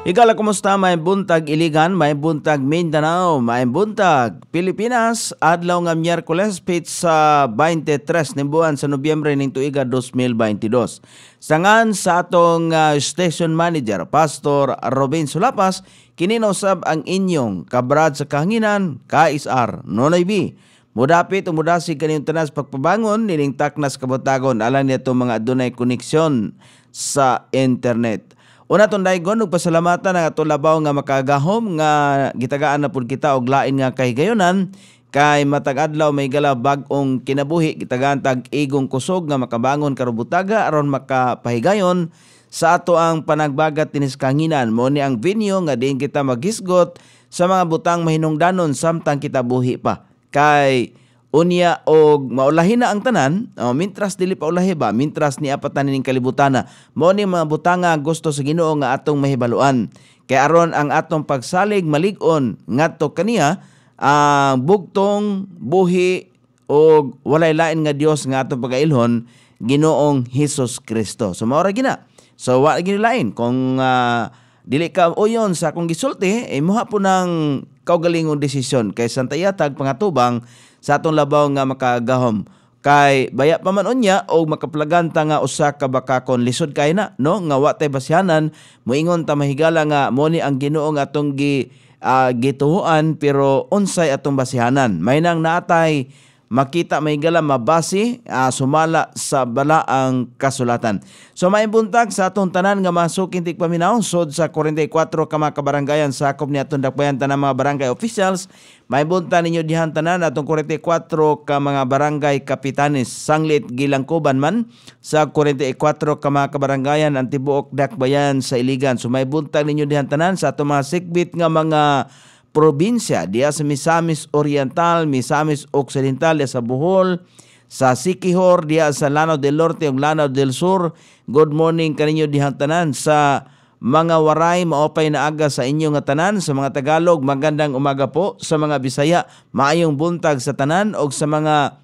Higala kumusta may buntag Iligan, may buntag Mindanao, may buntag Pilipinas adlaw nga Miyerkules sa 23 ng buwan sa Nobyembre ning tuiga 2022. Sangan sa atong uh, station manager Pastor Robin Sulapas kininausab ang inyong kabrad sa kahanginan KSR Nonay B. Mudapit o mudasig kaniyong tanas pagpabangon nining taknas kabutagon alang nito mga adunay koneksyon sa internet. Una tong daygon ug pasalamatan ang ato labaw nga makagahom nga gitagaan na pud kita og lain nga kahigayonan kay matag adlaw may gala bag-ong kinabuhi gitagaan tag igong kusog nga makabangon karubutaga aron makapahigayon sa ato ang panagbagat tinis kanginan mo ni ang venue nga diin kita maghisgot sa mga butang mahinungdanon samtang kita buhi pa kay unya og maulahi na ang tanan o, oh, mintras dili pa ulahi ba mintras ni apatan ning kalibutan mo ni mga butanga gusto sa Ginoo nga atong mahibaluan kay aron ang atong pagsalig malig-on ngadto kaniya ang uh, bugtong buhi o walay lain nga Dios nga atong pagailhon Ginoong Hesus Kristo so mao gina so wa gini lain kung uh, dili ka uyon sa kung gisulti eh, muha po ng kaugalingong desisyon kay santayatag pangatubang sa atong labaw nga makagahom kay baya pa man unya o makaplaganta nga usa ka baka kon lisod kay na no nga watay tay basyanan moingon ta mahigala nga mo ni ang ginuong atong gi uh, ah, gituhuan pero unsay atong basihanan may nang naatay makita may gala mabasi uh, sumala sa bala ang kasulatan. So may buntag sa atong tanan nga masukin tig paminaw sod sa 44 ka mga kabarangayan sa akop ni atong dakbayan tanan mga barangay officials. May buntag ninyo dihan tanan atong 44 ka mga barangay kapitanes sanglit gilangkuban man sa 44 ka mga kabarangayan ang tibuok dakbayan sa Iligan. So may buntag ninyo dihan tanan sa atong mga sikbit nga mga probinsya diya sa Misamis Oriental, Misamis Occidental diya sa Bohol, sa Sikihor diya sa Lanao del Norte ug Lanao del Sur. Good morning kaninyo dihang tanan sa mga waray maopay na aga sa inyo nga tanan sa mga Tagalog magandang umaga po sa mga Bisaya maayong buntag sa tanan og sa mga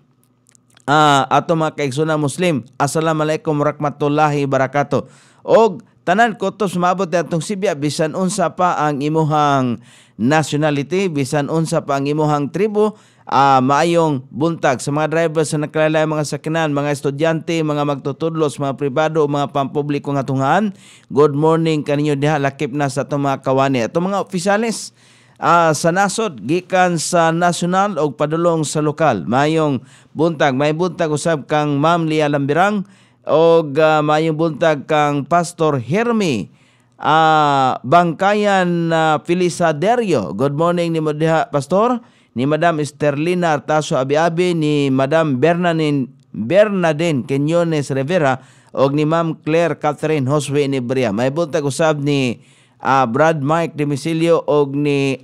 uh, ato mga kaigsuna Muslim Assalamualaikum warahmatullahi wabarakatuh og tanan ko kotos maabot atong sibya bisan unsa pa ang imuhang nationality bisan unsa pa ang imuhang tribo uh, maayong buntag sa mga drivers sa nakalalay mga sakyanan, mga estudyante, mga magtutudlos, mga pribado, mga pampublikong hatungan. Good morning kaninyo diha lakip na sa atong mga kawani. Atong mga opisyalis uh, ah, sa nasod gikan sa national og padulong sa lokal. Mayong buntag, may buntag usab kang Ma'am Lia Lambirang og uh, ah, mayong buntag kang Pastor Hermie uh, Bangkayan uh, ah, Filisaderio. Good morning ni Madiha Pastor, ni Madam Esterlina Artaso Abiabi, ni Madam Bernanin Bernadine Kenyones Rivera og ni Ma'am Claire Catherine Josue Nibria. May buntag usab ni uh, Brad Mike Demisilio og ni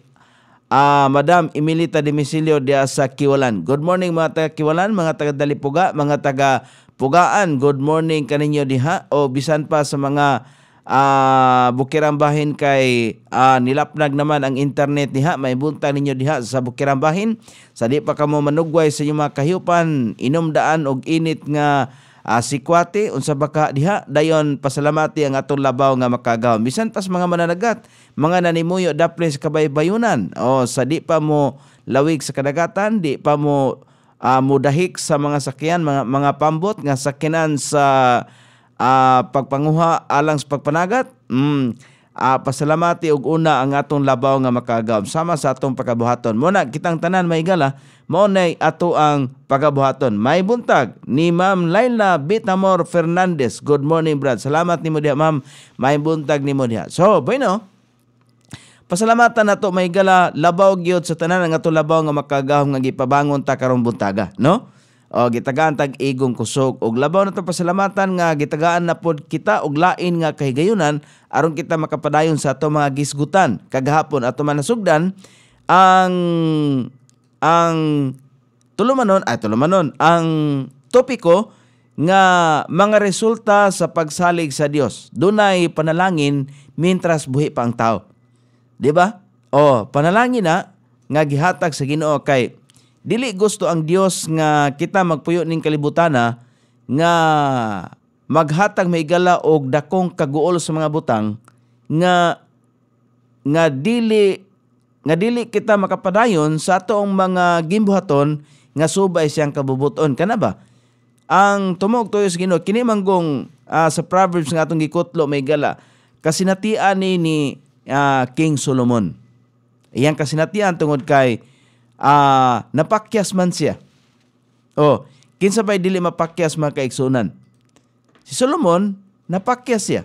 uh, Madam Emilita Demisilio dia sa Kiwalan. Good morning mga taga Kiwalan, mga taga Dalipuga, mga taga Pugaan. Good morning kaninyo diha o bisan pa sa mga uh, ah, Bukirambahin kay uh, nilapnag naman ang internet diha maibunta ninyo diha sa Bukirambahin sa di pa kamo manugway sa inyong mga kahiupan daan og init nga uh, ah, sikwate unsa baka diha dayon pasalamati ang atong labaw nga makagaw bisan pas mga mananagat mga nanimuyo daples kabaybayunan o sa di pa mo lawig sa kadagatan di pa mo uh, mudahik sa mga sakyan mga mga pambot nga sakyanan sa uh, pagpanguha alang sa pagpanagat. Mm. Uh, pasalamati og una ang atong labaw nga makagaw sama sa atong pakabuhaton. Muna kitang tanan maigala, mo nay ato ang pagkabuhaton May buntag ni Ma'am Laila Bitamor Fernandez. Good morning, Brad. Salamat nimo diha, Ma'am. May buntag nimo diha. So, bueno, Pasalamatan nato may gala labaw gyud sa tanan nga labaw nga makagahom nga gipabangon ta karong buntaga, no? O gitagaan tag igong kusog og labaw nato pasalamatan nga gitagaan na pod kita og lain nga kahigayunan aron kita makapadayon sa ato mga gisgutan kagahapon ato man nasugdan ang ang tulumanon ay tulumanon ang topiko nga mga resulta sa pagsalig sa Dios. Dunay panalangin mientras buhi pa ang tao. 'Di ba? Oh, panalangin na nga gihatag sa Ginoo kay Dili gusto ang Dios nga kita magpuyo ning kalibutana nga maghatag may gala og dakong kaguol sa mga butang nga nga dili nga dili kita makapadayon sa atoong mga gimbuhaton nga subay siyang kabubuton kana ba ang tumog tuyo sa Ginoo kini manggong uh, sa Proverbs nga atong gikutlo may gala kasinatian ni ni uh, King Solomon iyang kasinatian tungod kay uh, ah, napakyas man siya. O, oh, kinsa pa'y dili mapakyas mga kaigsunan. Si Solomon, napakyas siya.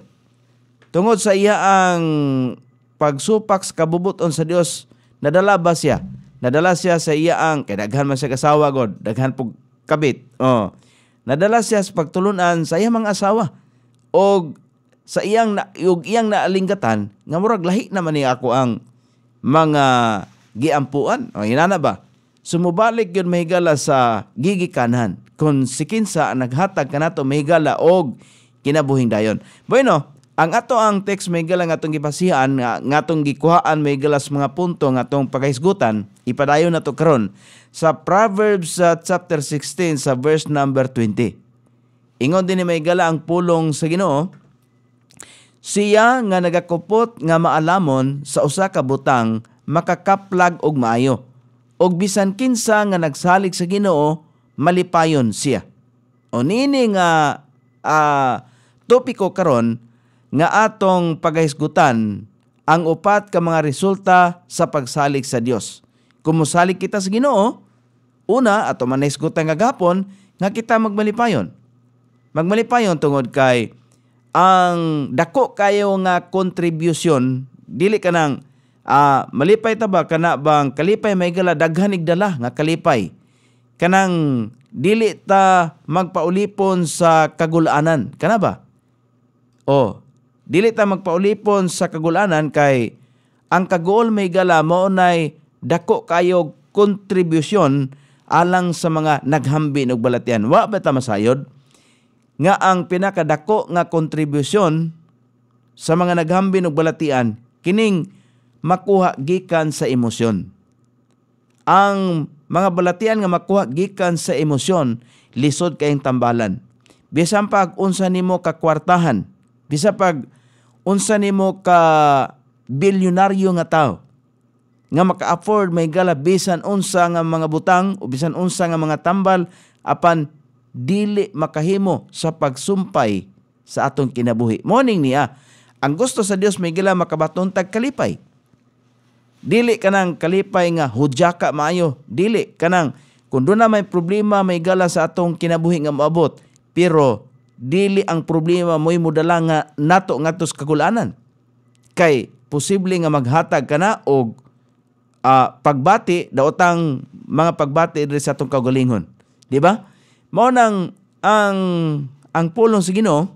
Tungod sa iya ang pagsupaks sa kabubuton sa Dios, nadala ba siya? Nadala siya sa iya ang, kadaghan man siya kasawa god, daghan pug kabit. Oh. nadala siya sa pagtulunan sa iya mga asawa. O sa iyang na, iyang naalingkatan nga murag lahi naman ni ako ang mga giampuan. O inana ba? Sumubalik yun mahigala sa gigikanhan. Kung si Kinsa naghatag kanato mahigala og kinabuhing dayon. Bueno, ang ato ang text may gala nga atong gipasihan nga atong gikuhaan may galas mga punto nga atong pagaisgutan ipadayon nato karon sa Proverbs uh, chapter 16 sa verse number 20. Ingon din ni may gala ang pulong sa Ginoo siya nga nagakupot nga maalamon sa usa ka butang makakaplag og maayo. Og bisan kinsa nga nagsalig sa Ginoo, malipayon siya. O nini nga uh, topiko karon nga atong pagahisgutan ang upat ka mga resulta sa pagsalig sa Dios. Kumusalig kita sa Ginoo, una ato man naisgutan nga gapon nga kita magmalipayon. Magmalipayon tungod kay ang dako kayo nga kontribusyon dili ka nang Ah, malipay ta ba kana bang kalipay may gala daghan igdala nga kalipay kanang dili ta magpaulipon sa kagulanan kana ba oh dili ta magpaulipon sa kagulanan kay ang kagool may gala mao nay dako kayo kontribusyon alang sa mga naghambi og balatian wa ba ta masayod nga ang pinakadako nga kontribusyon sa mga naghambi og balatian kining makuha gikan sa emosyon. Ang mga balatian nga makuha gikan sa emosyon lisod kayong tambalan. Bisan pag unsa nimo ka kwartahan, bisa pag unsa nimo ka bilyonaryo nga tao nga maka-afford may gala bisan unsa nga mga butang o bisan unsa nga mga tambal apan dili makahimo sa pagsumpay sa atong kinabuhi. Morning niya, ang gusto sa Dios may gala makabaton tag kalipay. Dili ka kanang kalipay nga hudyaka maayo, dili ka kanang kung doon na may problema may gala sa atong kinabuhi nga maabot. pero dili ang problema mo'y mudala nga nato ngatos kagulanan. Kay posible nga maghatag ka na og uh, ah, pagbati daotang mga pagbati diri sa atong kaugalingon. Di ba? Mao nang ang ang pulong sa Ginoo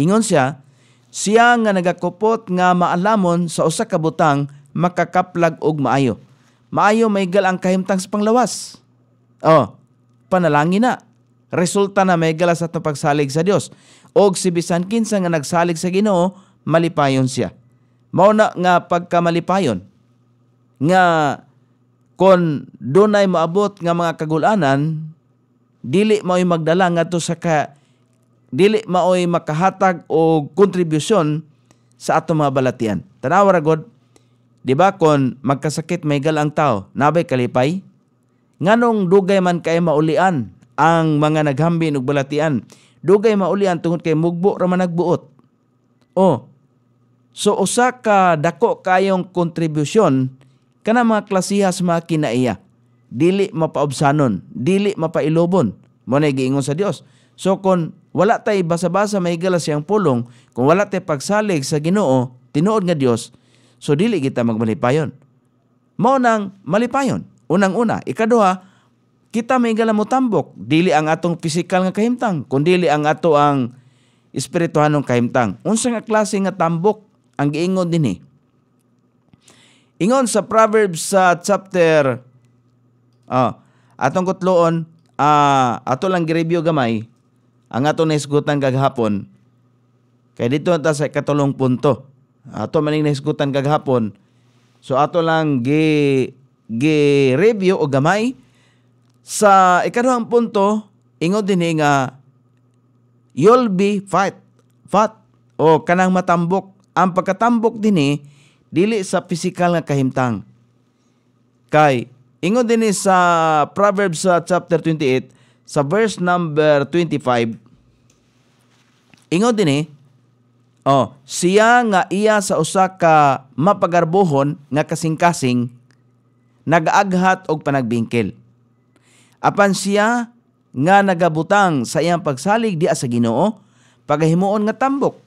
ingon siya siya nga nagakupot nga maalamon sa usa ka butang makakaplag og maayo. Maayo may galang kahimtang sa panglawas. Oh, panalangin na. Resulta na may gala sa atong pagsalig sa Dios. Og si bisan kinsa nga nagsalig sa Ginoo, malipayon siya. Mao na nga pagkamalipayon nga kon dunay maabot nga mga kagulanan dili maoy magdala ngadto sa ka dili maoy makahatag og kontribusyon sa ato mga balatian. Tanawa ra god Di ba kon magkasakit may ang tao, nabay kalipay? Nganong dugay man kay maulian ang mga naghambin ug balatian, dugay maulian tungod kay mugbo ra man nagbuot. Oh. So usa ka dako kayong kontribusyon kana mga klasiha sa mga kinaiya. Dili mapaobsanon, dili mapailobon. Mo na giingon sa Dios. So kon wala tay basa-basa may galas siyang pulong, kung wala tay pagsalig sa Ginoo, tinuod nga Dios, So dili kita magmalipayon. Mao nang malipayon. Unang-una, ikaduha, kita may tambok, dili ang atong pisikal nga kahimtang kundi dili ang ato ang espirituhanong kahimtang unsa nga klase nga tambok ang giingon dinhi ingon sa proverbs sa uh, chapter uh, atong kutloon uh, ato lang gi-review gamay ang ato naisgutan kag hapon kay dito ta sa katulong punto Ato maning nahisgutan kag hapon. So ato lang gi gi review o gamay sa ikaduhang punto ingon dinhi nga you'll be fat fat o kanang matambok ang pagkatambok dinhi dili sa pisikal nga kahimtang kay ingon dinhi sa Proverbs sa chapter 28 sa verse number 25 ingon dinhi Oh, siya nga iya sa usa ka mapagarbohon nga kasing-kasing nagaaghat og panagbingkil. Apan siya nga nagabutang sa iyang pagsalig di sa Ginoo pagahimuon nga tambok.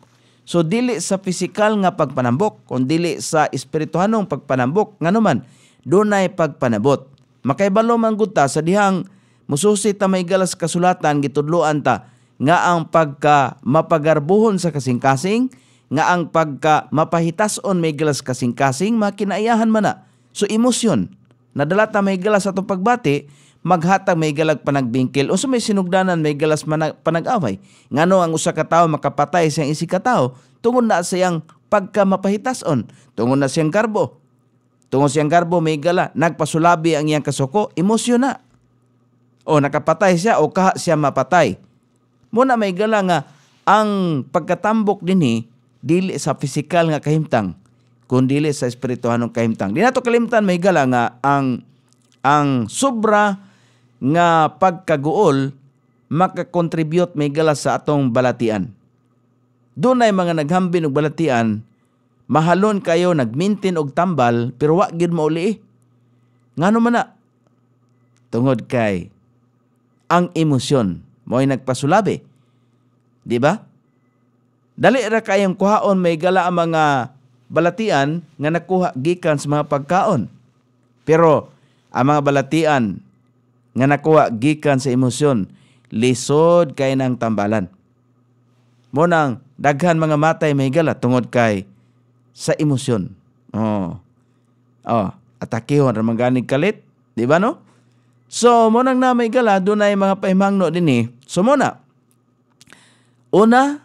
So dili sa pisikal nga pagpanambok kun dili sa espirituhanong pagpanambok nganuman dunay pagpanabot. Makaybalo man gud ta sa dihang mususi ta may galas kasulatan gitudloan ta nga ang pagka mapagarbuhon sa kasing-kasing, nga ang pagka mapahitason may galas kasing-kasing, makinaayahan man na. So emosyon, nadalata may galas atong pagbati, maghatag may galag panagbingkil o may sinugdanan may galas manag, panag-away. Ngano ang usa ka tawo makapatay sa isi ka tawo tungod na sayang pagka mapahitason, tungod na siyang garbo. Tungod siyang garbo may gala nagpasulabi ang iyang kasuko, emosyon na. O nakapatay siya o kaha siya mapatay mo na may gala nga ang pagkatambok dinhi eh, dili sa pisikal nga kahimtang kundi sa espirituhanong kahimtang. Dinato kalimtan may gala nga ang ang sobra nga pagkaguol makakontribute may gala sa atong balatian. Dunay mga naghambin og balatian, mahalon kayo nagmintin og tambal pero wa gid mo uli. Eh. Ngano man na? Tungod kay ang emosyon Mo'y nagpasulabi. Di ba? Dali ra kayong kuhaon may gala ang mga balatian nga nakuha gikan sa mga pagkaon. Pero ang mga balatian nga nakuha gikan sa emosyon lisod kay nang tambalan. Mo nang daghan mga matay may gala tungod kay sa emosyon. Oh. Oh, atakihon ra manganig kalit, di ba no? So, mo nang namay gala, ay mga pahimangno din eh. So, muna, una,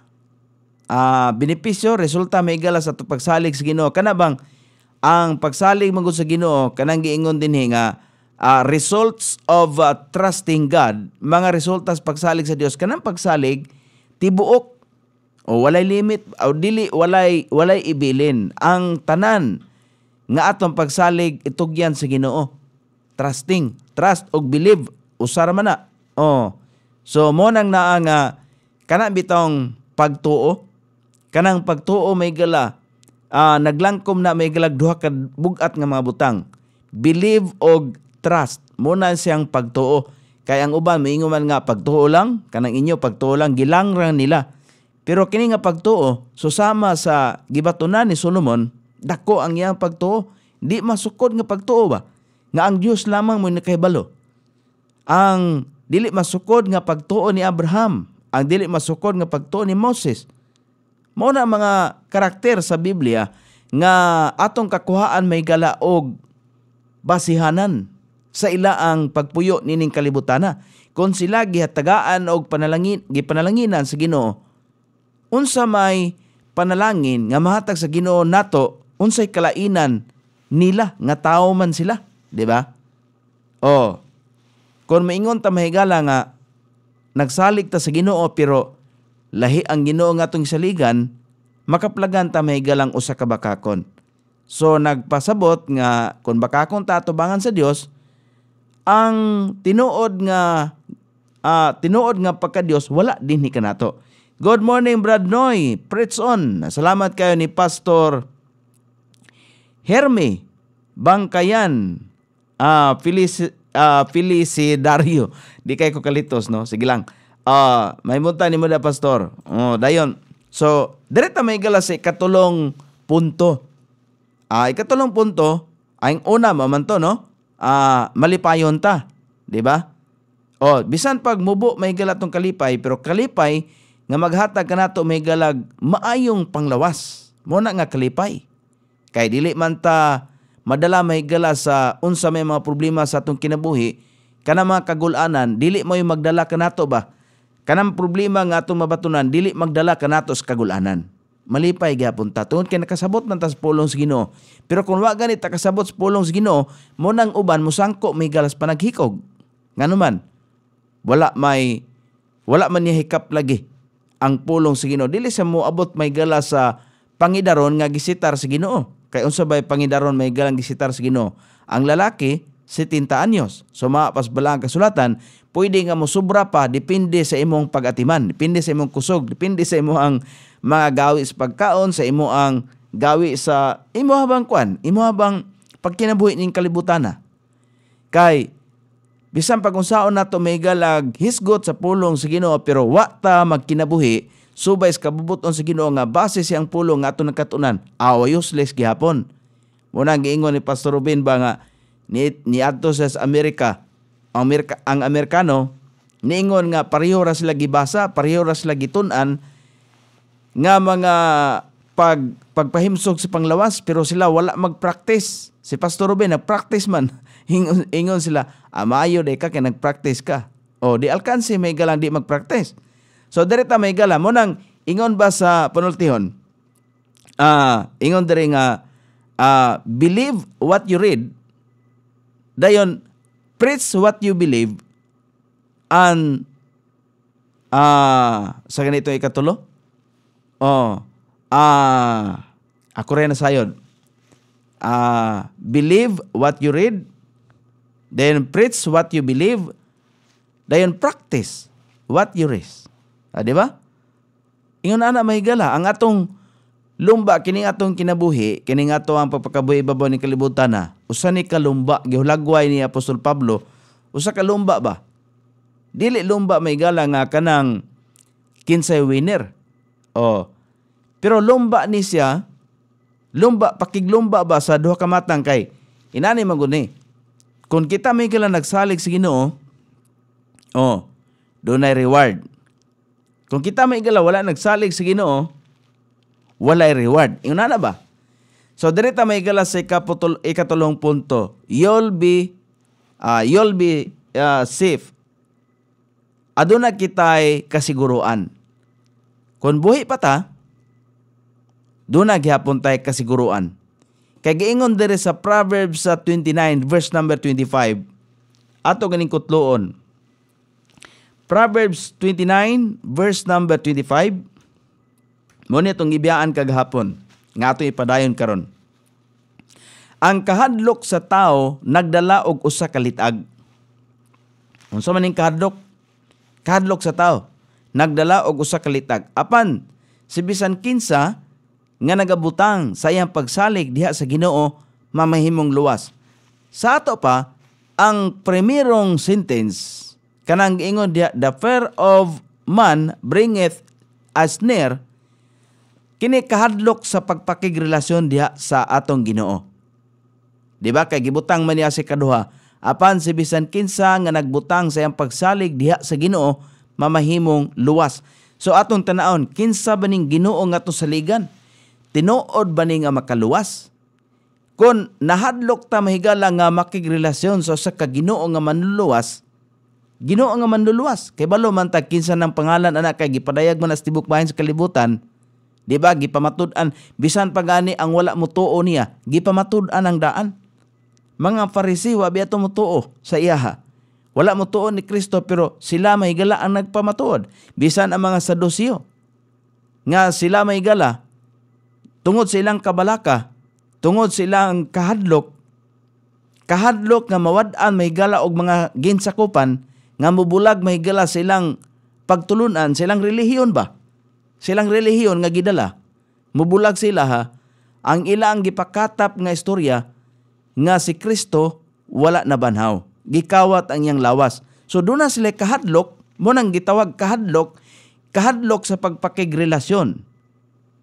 uh, benepisyo, resulta may gala sa pagsalig sa ginoo. Kanabang, ang pagsalig magod sa ginoo, kanang giingon din eh, nga, uh, results of uh, trusting God, mga resulta sa pagsalig sa Dios kanang pagsalig tibuok o walay limit o dili walay walay ibilin ang tanan nga atong pagsalig itugyan sa Ginoo. Trusting trust og believe usara man na. Oh. So mo nang naa nga kana bitong pagtuo kanang pagtuo may gala uh, naglangkom na may galag duha ka bugat nga mga butang. Believe og trust mo na siyang pagtuo. Kay ang uban moingon man nga pagtuo lang kanang inyo pagtuo lang gilangrang nila. Pero kini nga pagtuo susama sa gibatunan ni Solomon dako ang iyang pagtuo di masukod nga pagtuo ba nga ang Dios lamang mo nakahibalo. Ang dili masukod nga pagtuo ni Abraham, ang dili masukod nga pagtuo ni Moses. Mao na mga karakter sa Biblia nga atong kakuhaan may galaog basihanan sa ila ang pagpuyo nining kalibutana kon sila gihatagaan og panalangin gipanalanginan sa Ginoo unsa may panalangin nga mahatag sa Ginoo nato unsay kalainan nila nga tawo man sila Di ba? Oh. Kung maingon ta mahigala nga nagsalig ta sa Ginoo pero lahi ang Ginoo nga atong saligan, makaplagan ta mahigalang usa ka bakakon. So nagpasabot nga kung bakakon ta atubangan sa Dios, ang tinuod nga uh, tinuod nga pagka Dios wala din ni kanato. Good morning, Brad Noy. Preach on. Salamat kayo ni Pastor Herme Bangkayan Ah, Felici, uh, Felicidario. Di kay ko kalitos, no? Sige lang. Ah, uh, may munta ni mo da, Pastor. Oh, dayon. So, direta may gala sa ikatulong punto. Ah, uh, ikatulong punto, ang una maman to, no? Ah, uh, malipayon ta. Di ba? Oh, bisan pag mubo may gala tong kalipay, pero kalipay nga maghatag kanato may galag maayong panglawas. Mo na nga kalipay. Kay dili man ta madala mahigala sa unsa may mga problema sa atong kinabuhi, kana mga kagulanan, dili mo yung magdala kanato ba? Kanang problema nga atong mabatunan, dili magdala kanato sa kagulanan. Malipay gyapon ta tungod kay nakasabot man ta sa pulong sa Ginoo. Pero kung wa ganit ta kasabot sa pulong sa Ginoo, mo nang uban mo sangko may galas panaghikog. Nganuman, wala may wala man niya hikap lagi ang pulong sa Ginoo. Dili sa mo abot may gala sa pangidaron nga gisitar sa Ginoo. Kay unsa bay pangidaron may galang gisitar sa Ginoo. Ang lalaki 70 anyos. So maapas bala ang kasulatan, pwede nga mo sobra pa depende sa imong pagatiman, depende sa imong kusog, depende sa imong ang mga gawi sa pagkaon, sa imo ang gawi sa imo habang kwan, imo habang pagkinabuhi ning kalibutan na. Kay bisan pag unsaon nato may galag hisgot sa pulong sa Ginoo pero wa ta magkinabuhi Subay sa kabubuton sa Ginoo nga base ang pulo nga ato nakatunan, Awa useless gihapon. Muna giingon ni Pastor Rubin ba nga ni, ni adto sa Amerika ang, Amerika, ang Amerikano niingon nga pareho ra sila gibasa, pareho ra sila gitun-an nga mga pag pagpahimsog sa panglawas pero sila wala mag-practice. Si Pastor Ruben nag-practice man. Ingon, ingon sila, amayo ah, day ka kay nag-practice ka. O di alkanse may galang di mag-practice. So diri ta may gala mo nang ingon ba sa panultihon? Ah, uh, ingon dere nga uh, believe what you read. Dayon preach what you believe and ah uh, sa ganito ay ikatulo. Oh. Ah, uh, ako rin sayon. Ah, uh, believe what you read. Then preach what you believe. Then practice what you read. Ah, di ba? Ingon ana mahigala ang atong lumba kining atong kinabuhi, kining ato ang pagpakabuhi babaw ni kalibutan na. Ah. Usa ni kalumba gihulagway ni Apostol Pablo. Usa ka lumba ba? Dili lumba mahigala nga kanang kinsay winner. Oh. Pero lumba ni siya lumba pakiglumba ba sa duha ka matang kay inani maguni. Kung kita may kailan nagsalig sa si Ginoo, oh, dunay reward kung kita may igala, wala nagsalig sa ginoo, walay reward. Yun na ba? So, direta may igala sa ikaputol, ikatulong punto. You'll be, uh, you'll be uh, safe. Aduna kitay kasiguruan. Kung buhi pa ta, duna gihapon tay kasiguruan. Kay giingon dere sa Proverbs sa 29 verse number 25. Ato ganing kutloon Proverbs 29 verse number 25. Mo itong gibiyaan kagahapon nga ato ipadayon karon. Ang kahadlok sa tao nagdala og usa kalitag. litag. Unsa man ning kahadlok? Kahadlok sa tao nagdala og usa kalitag. Apan si bisan kinsa nga nagabutang sa iyang pagsalig diha sa Ginoo mamahimong luwas. Sa ato pa ang primerong sentence kanang ingon dia the fear of man bringeth us snare kini kahadlok sa pagpakigrelasyon diha sa atong Ginoo. Di ba kay gibutang man niya si kaduha apan si bisan kinsa nga nagbutang sa iyang pagsalig diha sa Ginoo mamahimong luwas. So atong tanaon kinsa ba ning Ginoo nga to saligan? Tinuod ba ni makaluwas? Kung nahadlok ta mahigala nga makigrelasyon sa so, sa ka nga manluwas, Ginoo nga manluluwas kay balo man tag kinsa ng pangalan anak kay gipadayag man as tibok bahin sa kalibutan. Di ba gipamatud-an bisan pagani ang wala mutuo niya, gipamatud-an ang daan. Mga Farisiyo wa biya mutuo sa iyaha. Wala mutuo ni Kristo pero sila may gala ang nagpamatuod. Bisan ang mga Saduseo nga sila may gala tungod sa ilang kabalaka, tungod sa ilang kahadlok, kahadlok nga mawad-an may gala og mga ginsakupan, nga mubulag mahigala sa ilang pagtulunan silang relihiyon ba? Silang relihiyon nga gidala. Mubulag sila ha. Ang ilang gipakatap nga istorya nga si Kristo wala na banhaw. Gikawat ang iyang lawas. So doon na sila kahadlok, mo nang gitawag kahadlok, kahadlok sa pagpakigrelasyon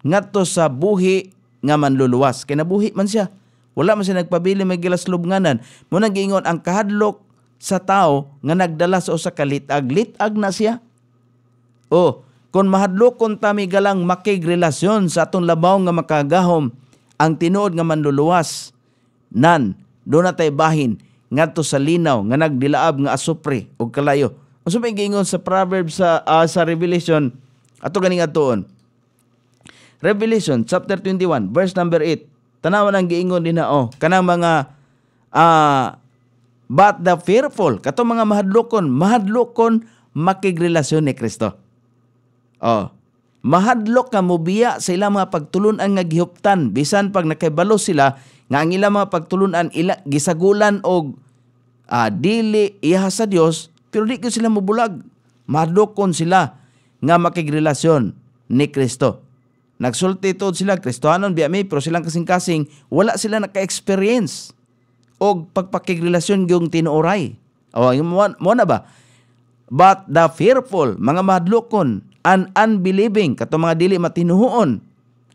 Nga to sa buhi nga manluluwas. Kinabuhi man siya. Wala man siya nagpabili may gilaslubnganan. Muna giingon ang kahadlok sa tao nga nagdala sa usa ka litag, litag na siya. O, kung mahadlo kon tami galang makigrelasyon sa atong labaw nga makagahom ang tinuod nga manluluwas, nan, do na tay bahin ngadto sa linaw nga nagdilaab nga asupre og kalayo. Ang sumay giingon sa proverb sa uh, sa Revelation ato ganing atoon. Revelation chapter 21 verse number 8. Tanawan ang giingon dinha na oh, kanang mga uh, But the fearful, kato mga mahadlokon, mahadlokon makigrelasyon ni Kristo. Oh, mahadlok nga mobiya sa ilang mga pagtulunan nga gihuptan bisan pag nakaibalo sila nga ang ilang mga pagtulunan ila gisagulan og uh, dili iha sa Dios pero di ko sila mabulag madokon sila nga makigrelasyon ni Kristo nagsulti tod sila kristohanon biya mi pero silang kasing-kasing wala sila naka-experience o pagpakigrelasyon yung tinuoray. O, mo na ba? But the fearful, mga madlokon, and unbelieving, kato mga dili matinuhoon,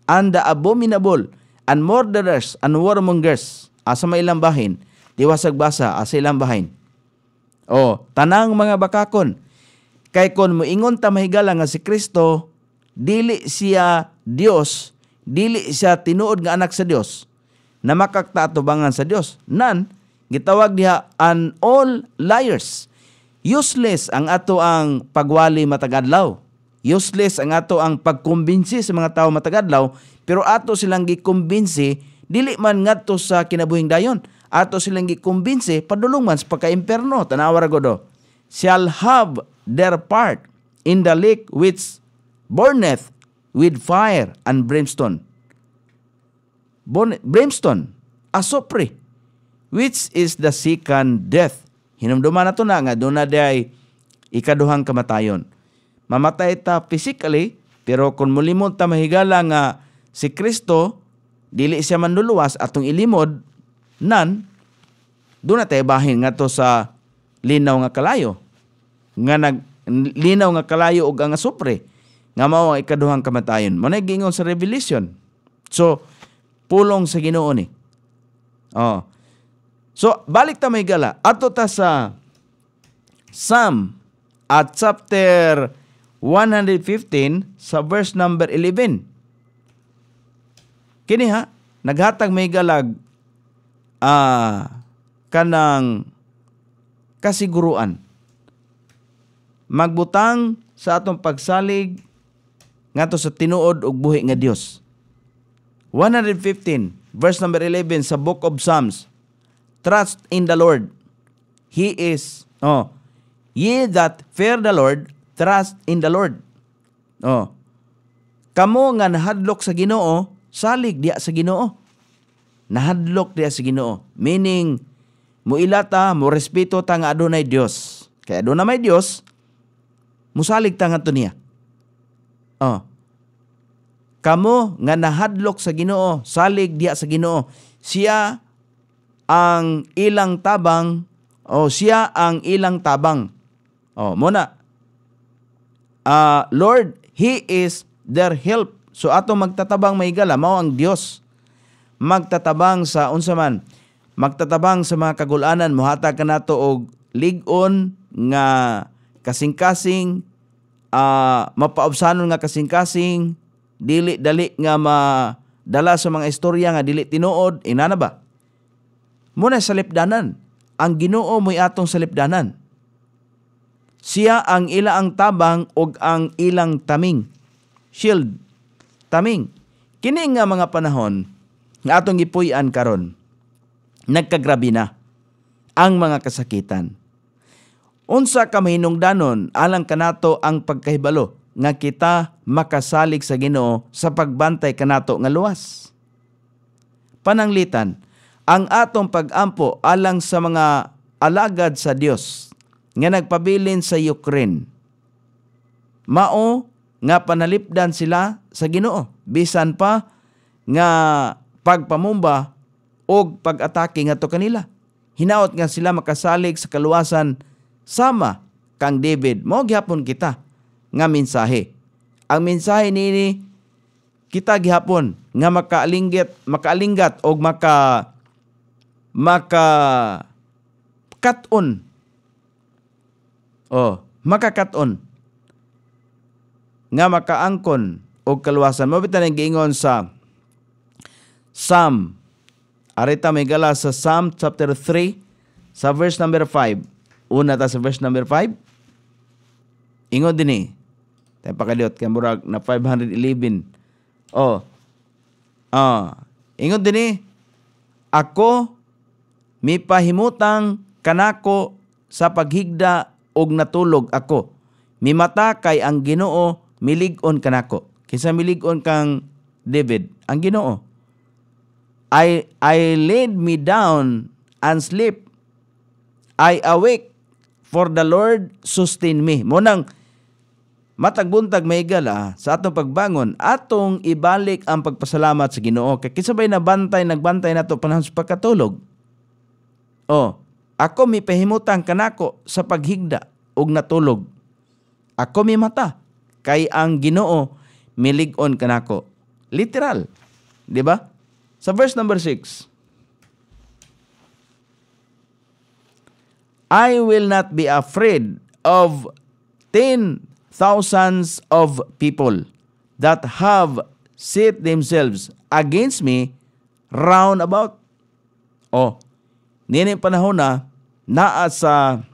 and the abominable, and murderers, and warmongers, asa may ilang bahin, diwasag basa, asa ilang bahin. O, tanang mga bakakon, kay kon moingon ta mahigala nga si Kristo, dili siya Dios, dili siya tinuod nga anak sa Dios, na makaktatubangan sa Dios. Nan, gitawag diha an all liars. Useless ang ato ang pagwali matagadlaw. Useless ang ato ang pagkumbinsi sa mga tao matagadlaw, pero ato silang gikumbinsi dili man ngadto sa kinabuhing dayon. Ato silang gikumbinsi padulong man sa pagkaimperno tanawa ra godo. Shall have their part in the lake which burneth with fire and brimstone brimstone, asopre, which is the second death. Hinumduman na to na nga, doon na day ikaduhang kamatayon. Mamatay ta physically, pero kung mulimod ta mahigala nga si Kristo, dili siya manluluwas atong ilimod, nan, doon na bahin nga to sa linaw nga kalayo. Nga nag, linaw nga kalayo o ang asopre nga mao ang ikaduhang kamatayon. Mo na giingon sa Revelation. So, pulong sa Ginoo ni. Oh. So balik ta may gala adto ta sa Psalm at chapter 115 sa verse number 11. Kini ha, naghatag may galag ah, uh, kanang kasiguruan. Magbutang sa atong pagsalig ngato sa tinuod ug buhi nga Dios. 115 verse number 11 sa book of Psalms. Trust in the Lord. He is oh, ye that fear the Lord, trust in the Lord. Oh. Kamo nga nahadlok sa Ginoo, salig diya sa Ginoo. Nahadlok diya sa Ginoo. Meaning muilata, mo respeto ta nga adunay Dios. Kay adunay may Dios, musalig ta nga niya. Oh. Kamo nga nahadlok sa Ginoo, salig diya sa Ginoo. Siya ang ilang tabang o siya ang ilang tabang. O, muna. Uh, ah, Lord, He is their help. So ato magtatabang may gala, mao ang Dios. Magtatabang sa unsa man. Magtatabang sa mga kagulanan, muhatag ka nato og ligon nga kasing-kasing, uh, mapaubsanon nga kasing-kasing, dili dali nga ma dala sa mga istorya nga dili tinuod inana ba muna sa lipdanan ang Ginoo mo'y atong salipdanan siya ang ila ang tabang ug ang ilang taming shield taming kini nga mga panahon nga atong gipuy-an karon nagkagrabi na ang mga kasakitan unsa ka mahinungdanon alang kanato ang pagkahibalo nga kita makasalig sa Ginoo sa pagbantay kanato nga luwas. Pananglitan, ang atong pagampo alang sa mga alagad sa Dios nga nagpabilin sa Ukraine. Mao nga panalipdan sila sa Ginoo bisan pa nga pagpamumba o pag-atake nga to kanila. Hinaot nga sila makasalig sa kaluwasan sama kang David. Mo gyapon kita nga mensahe. Ang mensahe nini kita gihapon nga makaalinggit, makaalinggat o maka maka katon. Oh, makakaton nga makaangkon o kaluwasan. Mabitan ang giingon sa Psalm. Arita may gala sa Psalm chapter 3 sa verse number 5. Una ta sa verse number 5. Ingon din eh. Tay pakaliot kay murag na 511. Oh. Ah, ingon dinhi eh, ako mi pahimutang kanako sa paghigda og natulog ako. mi mata kay ang Ginoo miligon kanako. Kinsa miligon kang David, ang Ginoo. I I laid me down and sleep. I awake for the Lord sustain me. Mo matagbuntag may gala sa atong pagbangon atong ibalik ang pagpasalamat sa Ginoo kay kisabay na bantay nagbantay nato panahon sa pagkatulog oh ako mi pahimutan kanako sa paghigda ug natulog ako mi mata kay ang Ginoo milig-on kanako literal di ba sa verse number 6 I will not be afraid of 10 thousands of people that have set themselves against me round about. O, nini panahon na naa sa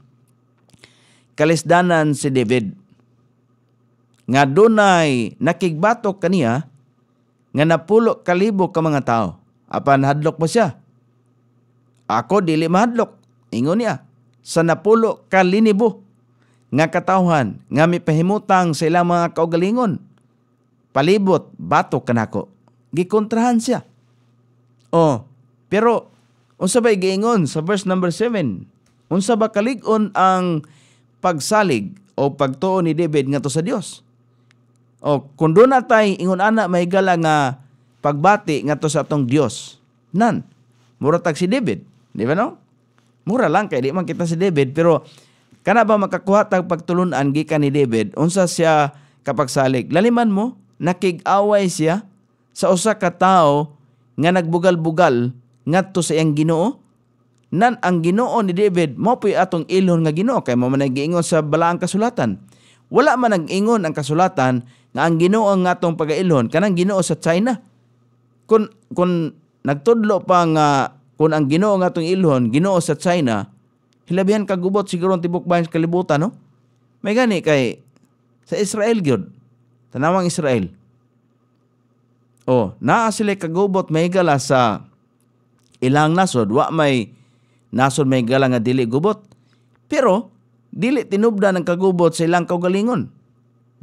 kalisdanan si David nga dunay nakigbatok kaniya nga napulo kalibo ka mga tao apan hadlok pa siya ako dili mahadlok ingon niya sa napulo kalinibo nga katawhan nga mipahimutang sa ilang mga kaugalingon. Palibot, bato kanako. Gikontrahan siya. Oh, pero unsa ba giingon sa verse number 7? Unsa ba kalig-on ang pagsalig o pagtuo ni David ngadto sa Dios? O oh, kung doon natay ingon ana mahigala nga pagbati ngadto sa atong Dios. Nan, mura tag si David, di ba no? Mura lang kay di man kita si David pero Kana ba makakuha tag pagtulunan gikan ni David unsa siya kapagsalig? Laliman mo nakig-away siya sa usa ka tawo nga nagbugal-bugal ngadto sa iyang Ginoo. Nan ang Ginoo ni David mao puy atong ilhon nga Ginoo kay mao man giingon sa balaang kasulatan. Wala man nag-ingon ang kasulatan nga ang Ginoo ang atong pagailhon kanang Ginoo sa China. Kun kun nagtudlo pa nga kun ang Ginoo nga atong ilhon Ginoo sa China Hilabihan kagubot siguro ang tibok bayan sa kalibutan, no? May gani kay sa Israel gyud. Tanawang Israel. Oh, naa sila kagubot may gala sa ilang nasod wa may nasod may gala nga dili gubot. Pero dili tinubda ng kagubot sa ilang kaugalingon.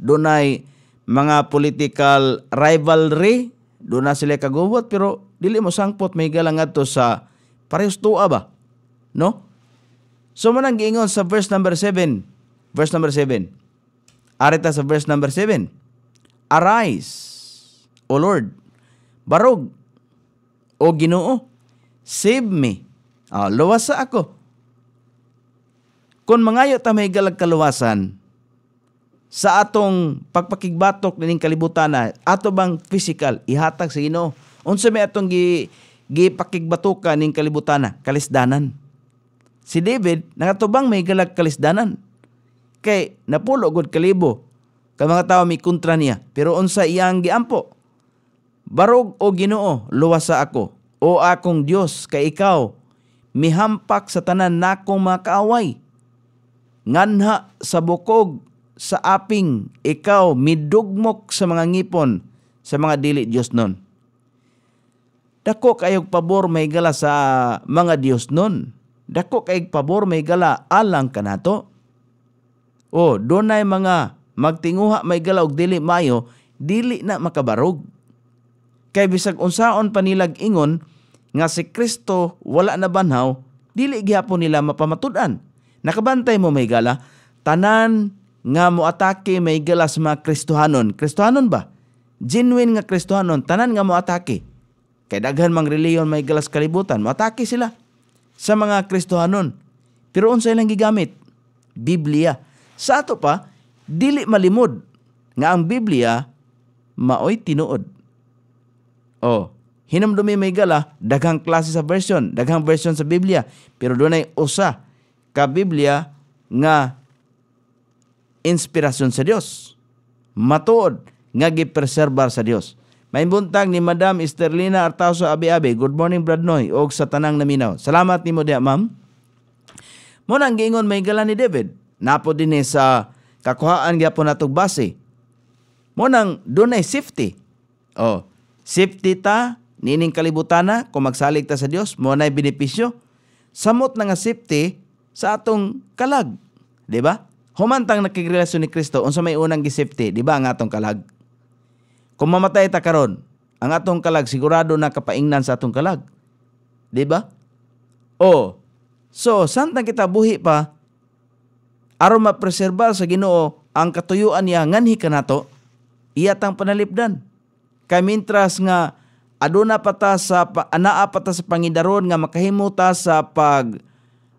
Dunay mga political rivalry, duna sila kagubot pero dili mo sangpot may gala ngadto sa parehas tuwa ba? No? So mo nang giingon sa verse number 7. Verse number 7. Arita sa verse number 7. Arise, O Lord, barog, O Ginoo, save me. Ah, luwasa ako. Kung mangayo ta may galag kaluwasan, sa atong pagpakigbatok ning kalibutan na ato bang physical ihatag sa Ginoo unsa may atong gi gipakigbatoka ning kalibutan na kalisdanan si David nakatubang may galag kalisdanan. Kay napulo god kalibo ka mga tawo mi kontra niya pero unsa iyang giampo? Barog o Ginoo luwas sa ako o akong Dios kay ikaw mihampak sa tanan nakong mga kaaway. Nganha sa bukog sa aping ikaw midugmok sa mga ngipon sa mga dili Dios nun. Dako kayog pabor may gala sa mga Dios nun dako kay pabor may gala alang kanato. O donay mga magtinguha may gala og dili mayo dili na makabarog. Kay bisag unsaon panilag ingon nga si Kristo wala na banhaw dili gihapon nila mapamatud-an. Nakabantay mo may gala tanan nga moatake may gala sa mga Kristohanon. Kristohanon ba? Genuine nga Kristohanon tanan nga moatake. Kay daghan mang reliyon may galas kalibutan, moatake sila sa mga Kristohanon. Pero unsay lang gigamit? Biblia. Sa ato pa, dili malimod nga ang Biblia maoy tinuod. Oh, hinumdumi may gala daghang klase sa version, daghang version sa Biblia, pero dunay usa ka Biblia nga inspirasyon sa Dios. Matuod nga gipreserbar sa Dios. Mainbuntag ni Madam Esterlina Artaso Abi-Abi. Good morning, Bradnoy. Og sa tanang naminaw. Salamat nimo diya, ma'am. Muna ang giingon may gala ni David. Napo din eh sa kakuhaan gyapon natog base. Muna ang dunay safety. Oh, safety ta nining na, kung magsalig ta sa Dios mo nay benepisyo. Samot na nga safety sa atong kalag, di ba? Humantang nakigrelasyon ni Kristo unsa may unang gi-safety, di ba ang atong kalag? Kung mamatay ta karon, ang atong kalag sigurado na kapaingnan sa atong kalag. 'Di ba? Oh. So, samtang kita buhi pa aron mapreserbar sa Ginoo ang katuyuan niya nganhi kanato, iya tang panalipdan. Kay mintras nga aduna pa sa pa, anaa pa sa pangidaron nga makahimo sa pag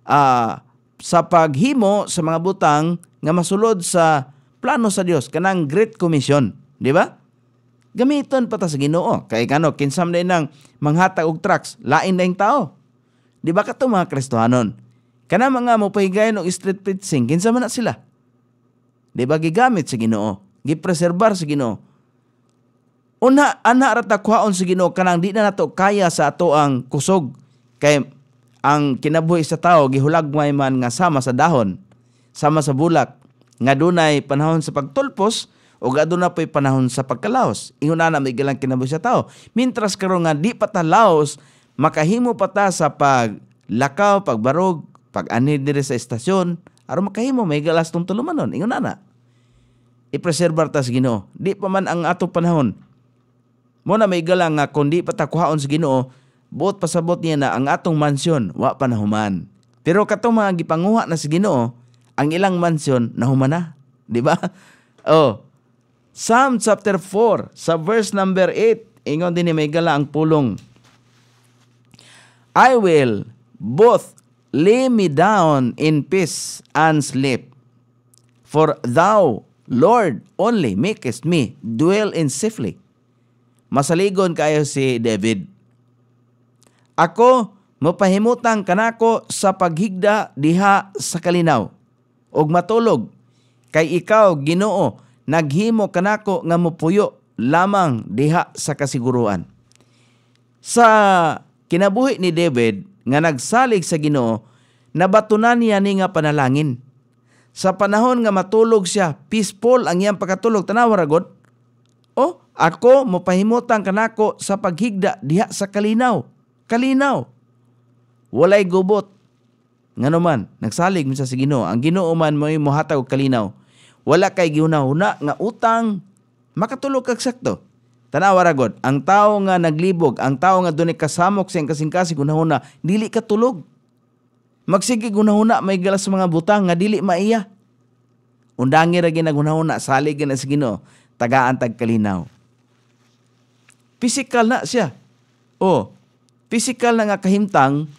uh, sa paghimo sa mga butang nga masulod sa plano sa Dios kanang Great Commission, di ba? gamiton pa ta sa Ginoo kay kano kinsam na inang manghatag og trucks lain na tao di ba kato mga Kristohanon kana mga mo pahigayon og street preaching kinsa man na sila di ba gigamit sa Ginoo gipreserbar sa Ginoo una ana rata kwaon sa Ginoo kanang di na nato kaya sa ato ang kusog kay ang kinabuhi sa tao gihulagway man nga sama sa dahon sama sa bulak nga dunay panahon sa pagtulpos o na po'y panahon sa pagkalaos. Ingon na may galang kinabuhi sa tao. Mintras karon nga di pa ta laos, makahimo pa ta sa paglakaw, pagbarog, pag-anid dire sa estasyon, aron makahimo may galas tong tulumanon. Ingon na ipreserbar ta sa Ginoo. Di pa man ang ato panahon. Mo na may galang nga kung di pa ta kuhaon sa Ginoo, buot pasabot niya na ang atong mansyon wa pa nahuman. Pero katong mga gipanguha na sa Ginoo, ang ilang mansyon nahuma na, di ba? Oh, Psalm chapter 4 sa verse number 8, ingon din ni may gala ang pulong. I will both lay me down in peace and sleep. For thou, Lord, only makest me dwell in safely. Masaligon kayo si David. Ako, mapahimutang kanako sa paghigda diha sa kalinaw. Og matulog, kay ikaw, ginoo, naghimo kanako nga mupuyo lamang diha sa kasiguruan. Sa kinabuhi ni David nga nagsalig sa Ginoo, nabatunan niya ni nga panalangin. Sa panahon nga matulog siya, peaceful ang iyang pagkatulog tanaw ragod. O ako mopahimutang kanako sa paghigda diha sa kalinaw. Kalinaw. Walay gubot. Nga naman, nagsalig mo sa Ginoo. Ang Ginoo man mo'y mohatag og kalinaw wala kay giunahuna nga utang makatulog kag sakto tanawa ra god ang tawo nga naglibog ang tawo nga dunay kasamok sa kasing-kasing unahuna dili katulog magsige gunahuna may galas mga butang nga dili maiya undangi ra gunahuna salig na sa Ginoo tagaan tagkalinaw kalinaw physical na siya o physical na nga kahimtang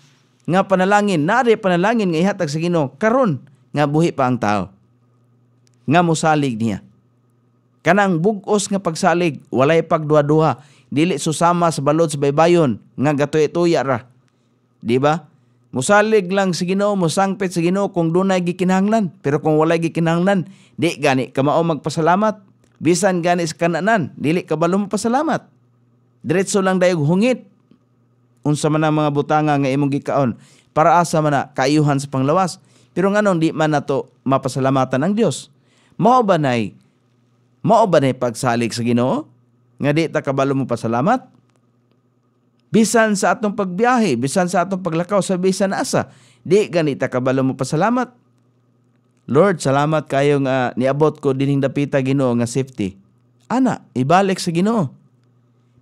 nga panalangin nare panalangin nga ihatag sa Ginoo karon nga buhi pa ang tao nga mosalig niya. Kanang bugos nga pagsalig, walay pagduha-duha, dili susama sa balod sa baybayon nga gatuy-tuya ra. Di ba? Musalig lang si Ginoo, musangpit si Ginoo kung dunay gikinahanglan. Pero kung walay gikinahanglan, di gani ka mao magpasalamat. Bisan gani sa kananan, dili ka balo magpasalamat. Diretso lang dayog hungit. Unsa man ang mga butanga nga imong gikaon para asa man na kaayuhan sa panglawas. Pero nganong di man nato mapasalamatan ang Dios. Mao ba nay mao ba nay pagsalik sa Ginoo? Nga di ta kabalo mo pasalamat? Bisan sa atong pagbiyahe, bisan sa atong paglakaw sa bisan asa, di ganita kabalo mo pasalamat. Lord, salamat kayo nga niabot ko dining dapita Ginoo nga safety. Ana, ibalik sa Ginoo.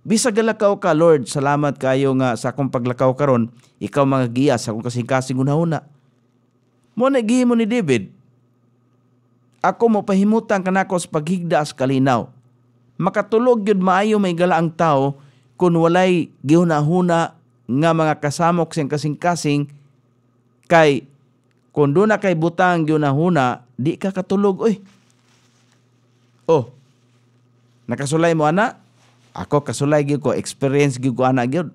Bisag galakaw ka, Lord, salamat kayo nga sa akong paglakaw karon, ikaw mga giya sa akong kasing-kasing una-una. Mo na mo ni David, ako mo pahimutan kanakos paghigdas kalinaw. Makatulog yun maayo may gala ang tao kun walay gihunahuna nga mga kasamok sing kasing-kasing kay kun do na kay butang gihunahuna di ka katulog oy. Oh. Nakasulay mo ana? Ako kasulay gyud ko experience gyud ko ana gyud.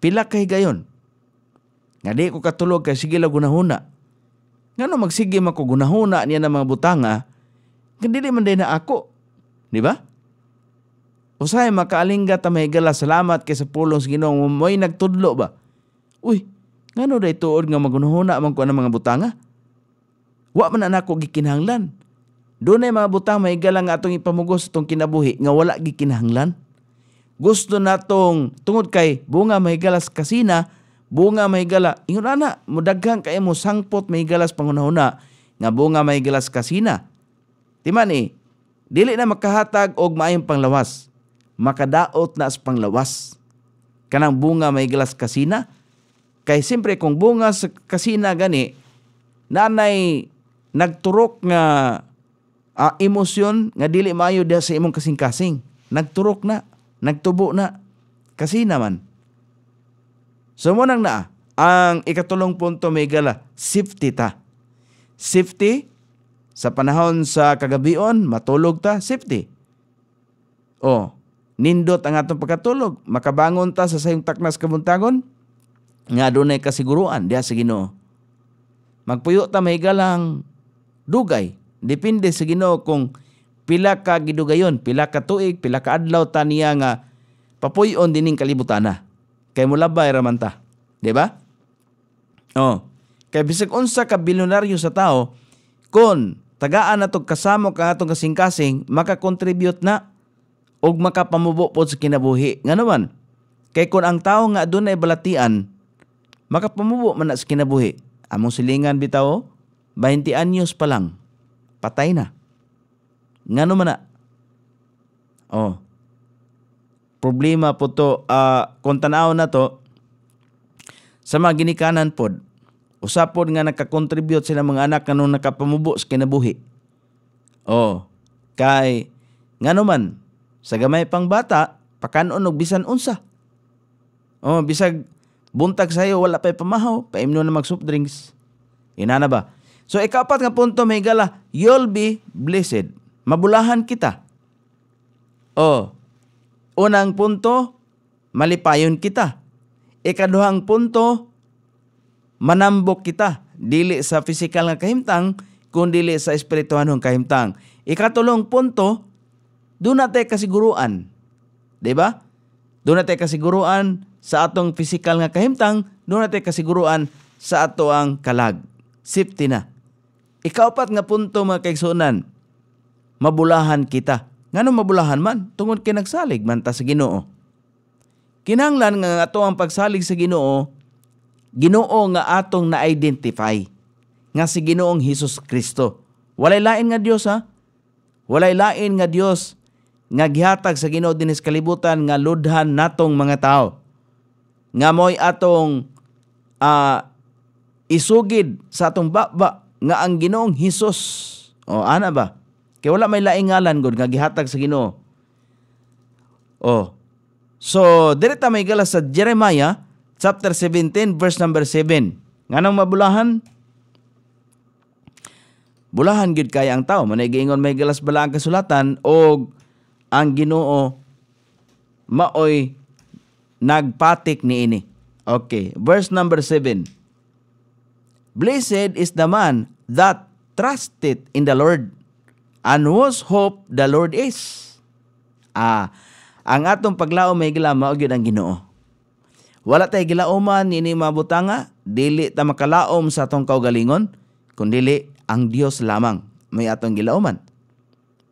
Pila kay gayon. Nga di ko katulog kay sige lang gunahuna ngano magsige makugunahuna niya ng mga butanga, kandili man din na ako. Di ba? Usahay makaalingga ta mahigala salamat kay sa pulong sa Ginoo moy nagtudlo ba? Uy, ngano day tuod nga magunahuna man ko ang mga butanga? Wa man na ako gikinahanglan. Dunay mga butang mahigala nga atong ipamugos atong kinabuhi nga wala gikinahanglan. Gusto natong tungod kay bunga may galas kasina bunga may gala. Ingon ana, mudaghang kay mo sangpot may galas pangunahuna nga bunga may galas kasina. Timan ni, eh, dili na makahatag og maayong panglawas. Makadaot na as panglawas. Kanang bunga may galas kasina. Kay siyempre kung bunga sa kasina gani, nanay nagturok nga uh, emosyon nga dili maayo diha sa imong kasing-kasing. Nagturok na, nagtubo na. Kasina man So mo nang naa ang ikatulong punto may gala safety ta. Safety sa panahon sa kagabion matulog ta safety. O, nindot ang atong pagkatulog, makabangon ta sa sayong taknas kabuntagon nga dunay kasiguruan diha sa Ginoo. Magpuyo ta may galang dugay. Depende sa Ginoo kung pila ka gidugayon, pila ka tuig, pila ka adlaw ta niya nga papuyon dining kalibutana. Kay mulabay raman ta. Di ba? Oh. Kay bisag unsa ka bilyonaryo sa tao, kun tagaan na tog kasamo ka atong kasing-kasing, makakontribute na og makapamubo pod sa kinabuhi. Nga naman, kay kun ang tao nga adunay balatian, makapamubo man na sa kinabuhi. Among silingan bitaw, 20 anyos pa lang, patay na. Nga naman na. Oh, problema po to uh, kung tanaw na to sa mga ginikanan pod usapod nga nakakontribute sila mga anak kanong nakapamubo sa kinabuhi oh kay ngano man sa gamay pang bata pakanon og bisan unsa oh bisag buntag sayo wala pay pamahaw paimno na mag soft drinks inana ba so ikapat nga punto may gala you'll be blessed mabulahan kita oh Unang punto, malipayon kita. Ikaduhang punto, manambok kita. Dili sa physical nga kahimtang, kundi sa espirituhan ng kahimtang. Ikatulong punto, doon natin kasiguruan. ba? Diba? Doon natin kasiguruan sa atong physical nga kahimtang, doon natin kasiguruan sa ato ang kalag. Safety na. Ikaapat nga punto mga kaigsunan, mabulahan kita. Ngano mabulahan man tungod kay nagsalig man ta sa Ginoo. Kinahanglan nga ato ang pagsalig sa Ginoo, Ginoo nga atong na-identify nga si Ginoong Hesus Kristo. Walay lain nga Dios ha. Walay lain nga Dios nga gihatag sa Ginoo dinis kalibutan nga ludhan natong mga tao. Nga moy atong uh, isugid sa atong baba nga ang Ginoong Hesus o ana ba? Kay wala may laing ngalan gud nga gihatag sa Ginoo. Oh. So, diri ta may gala sa Jeremiah chapter 17 verse number 7. Nganong mabulahan? Bulahan gid kay ang tao manay giingon may galas bala ang kasulatan og ang Ginoo maoy nagpatik ni ini. Okay, verse number 7. Blessed is the man that trusted in the Lord and whose hope the Lord is. Ah, ang atong paglaom may gilama og ang Ginoo. Wala tay gilaoman ini mabutanga, dili ta makalaom sa atong kaugalingon, dili ang Dios lamang may atong gilaoman.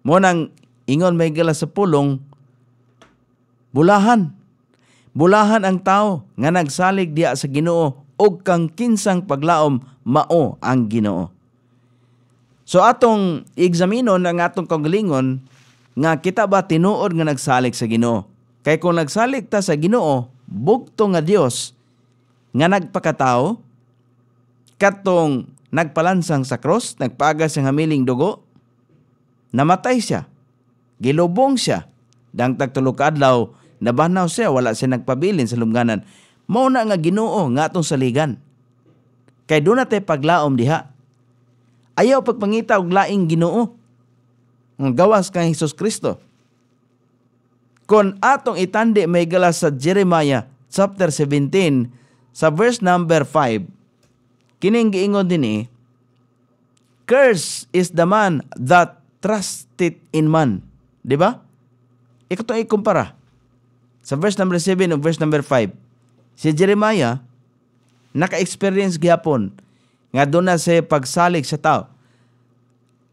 Munang ingon may gila sa pulong bulahan. Bulahan ang tao nga nagsalig diya sa Ginoo og kang kinsang paglaom mao ang Ginoo. So atong iexaminon ang atong kagalingon nga kita ba tinuod nga nagsalik sa Ginoo. Kay kung nagsalik ta sa Ginoo, bugto nga Dios nga nagpakatao katong nagpalansang sa cross, nagpaga sa hamiling dugo, namatay siya, gilubong siya, dang tagtulog adlaw, nabanaw siya, wala siya nagpabilin sa lumganan. Mao na nga Ginoo nga atong saligan. Kay do na paglaom diha Ayaw pagpangita og laing Ginoo. Ang gawas kang Hesus Kristo. Kon atong itandi may galas sa Jeremiah chapter 17 sa verse number 5. Kining giingon dinhi, eh, Curse is the man that trusted in man. Di ba? Ikaw ikumpara. Sa verse number 7 o verse number 5. Si Jeremiah, naka-experience gihapon nga doon na sa pagsalig sa tao.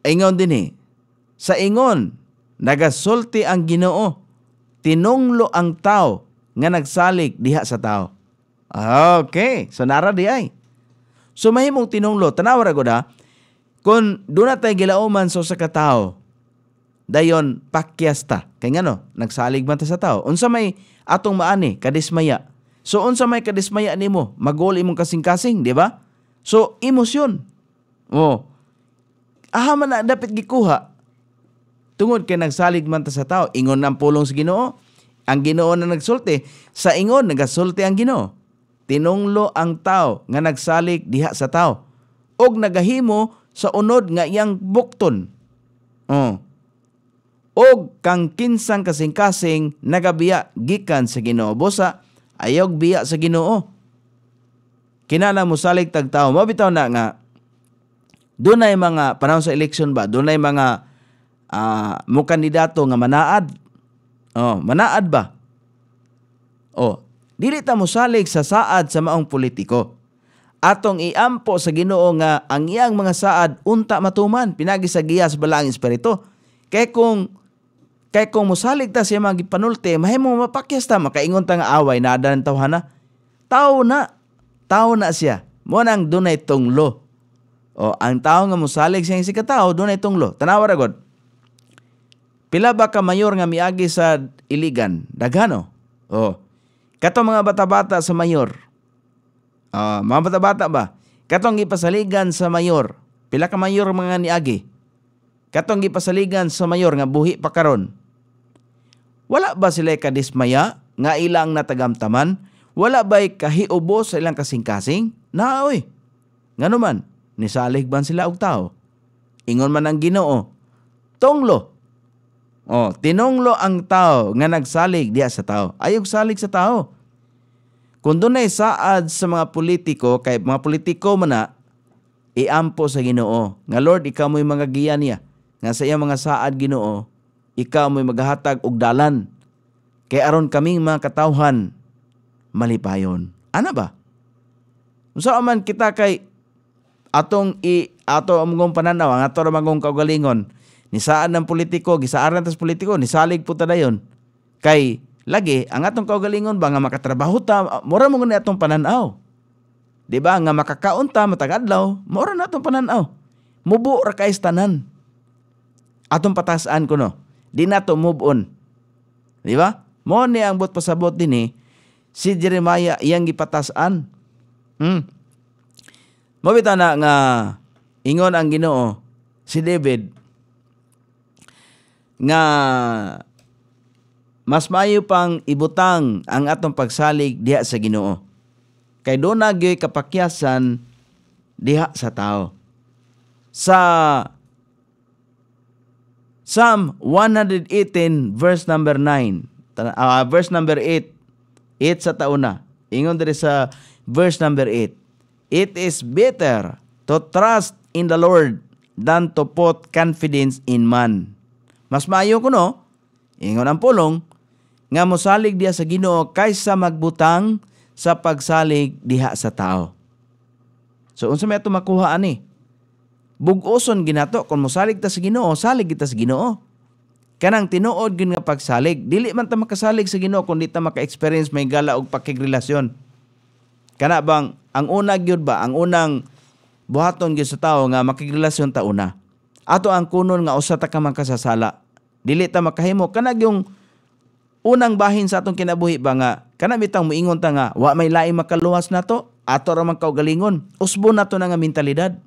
Ingon din eh. Sa ingon, nagasulti ang ginoo. Tinunglo ang tao nga nagsalig diha sa tao. Okay, so nara di ay. So mahimong tinunglo, tanaw ra da, kung doon na gilauman so sa katao, dayon pakyasta. Kay ngano, nagsalig man ta sa tao. Unsa may atong maani, kadismaya. So unsa may kadismaya nimo, magol imong kasing-kasing, di ba? So, emosyon. Oh. Aha man na dapat gikuha. Tungod kay nagsalig man ta sa tao, ingon ang pulong sa Ginoo. Ang Ginoo na nagsulti, sa ingon nagasulti ang Ginoo. Tinunglo ang tao nga nagsalig diha sa tao og nagahimo sa unod nga iyang bukton. Oh. Og kang kinsang kasing-kasing nagabiya gikan sa Ginoo. Bosa, ayog biya sa Ginoo kinala mo musalik tagtao mabitaw na nga dunay mga panahon sa eleksyon ba dunay mga uh, mo kandidato nga manaad oh manaad ba oh dili ta musalik sa saad sa maong politiko atong iampo sa Ginoo nga ang iyang mga saad unta matuman pinagi sa giyas balang espiritu kay kung kay kung musalig ta siya mga gipanulti mahimo mapakyas ta makaingon ta nga away na adan tawhana tao na tao na siya. Mo nang dunay tunglo. O ang tao nga musalig siya si katao dunay tunglo. Tanawa ra gud. Pila ba ka mayor nga miagi sa Iligan? Dagano. O kato mga bata-bata sa mayor. Uh, mga bata-bata ba? Katong gipasaligan sa mayor. Pila ka mayor mga niagi? Katong gipasaligan sa mayor nga buhi pa karon. Wala ba sila kadismaya nga ilang natagamtaman? wala ba'y kahiubo sa ilang kasing-kasing? Naoy. Ngano man, nisalig ban sila og tao? Ingon man ang Ginoo, tonglo. O, tinonglo ang tao nga nagsalig diya sa tao. Ayog salig sa tao. Kung doon saad sa mga politiko, kay mga politiko man na, iampo sa Ginoo. Nga Lord, ikaw mo'y mga giya niya. Nga sa iya mga saad Ginoo, ikaw mo'y maghatag og dalan. Kay aron kaming mga katawhan, malipayon. Ana ba? Unsa ano so, man kita kay atong i ato among pananaw ang ato ramagong kaugalingon ni saan ng politiko gisaaran tas politiko ni salig puta dayon kay lagi ang atong kaugalingon ba nga makatrabaho ta mura mo ni atong pananaw di ba nga makakaon ta matag adlaw mura na atong pananaw mubo ra kay tanan atong patasaan kuno di nato move on di ba mo ni ang bot pasabot dinhi eh, si Jeremiah iyang gipatasan. Hmm. Mabita na nga ingon ang Ginoo si David nga mas maayo pang ibutang ang atong pagsalig diha sa Ginoo. Kay do na gyud kapakyasan diha sa tao. Sa Psalm 118 verse number 9 uh, ah, verse number 8 8 sa na. Ingon diri sa verse number 8. It is better to trust in the Lord than to put confidence in man. Mas maayo ko no, ingon ang pulong, nga mosalig diya sa Ginoo kaysa magbutang sa pagsalig diha sa tao. So unsa may ato makuha ani? Bugoson ginato kon mosalig ta sa Ginoo, salig kita sa Ginoo kanang tinuod gyud nga pagsalig dili man ta makasalig sa Ginoo kundi ta maka-experience may gala og pakigrelasyon kana bang ang una gyud ba ang unang buhaton gyud sa tawo nga makigrelasyon ta una ato ang kunon nga usa ta ka makasasala dili ta makahimo kana yung unang bahin sa atong kinabuhi ba nga kana bitang moingon ta nga wa may laing makaluwas nato ato ra man kaugalingon usbon nato na nga mentalidad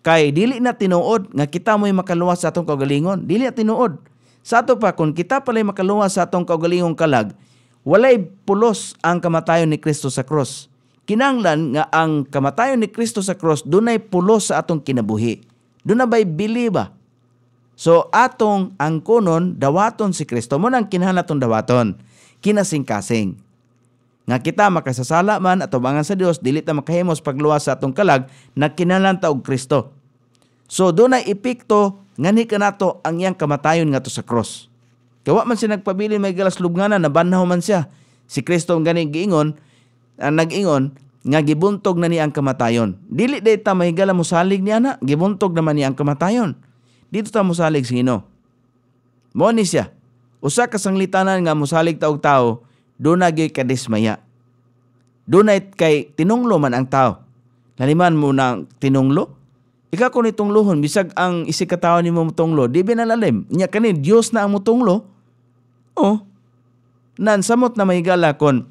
kay dili na tinuod nga kita mo'y makaluwas sa atong kaugalingon dili na tinuod sa ato pa, kung kita pala'y makaluwas sa atong kaugalingong kalag, walay pulos ang kamatayon ni Kristo sa cross. Kinanglan nga ang kamatayon ni Kristo sa cross, dunay pulos sa atong kinabuhi. Doon na ba'y biliba? So atong ang kunon, dawaton si Kristo mo nang atong dawaton kinasing-kasing. Nga kita makasasala man at tubangan sa Dios dili ta makahimos pagluwas sa atong kalag na kinahanglan ta og Kristo. So dunay epekto Ngani ka nato ang iyang kamatayon nga to sa cross. Kawa man siya nagpabilin may galas lubnganan, nabanaw man siya. Si Kristo ang gani giingon, ang nagingon, nga gibuntog na ni ang kamatayon. Dili day ta mahigala musalig ni ana, gibuntog naman ni ang kamatayon. Dito ta musalig sino? Mo ni siya. Usa ka sanglitanan nga musalig taog og tao, dunay gyud kadismaya. Dunay kay tinunglo man ang tao. Naliman mo ng tinunglo, Ika ko nitong luhon, bisag ang isikatawan ni mo tunglo, di binalalim. Nya kanin, Dios na ang mutunglo. Oh, nansamot na may galakon,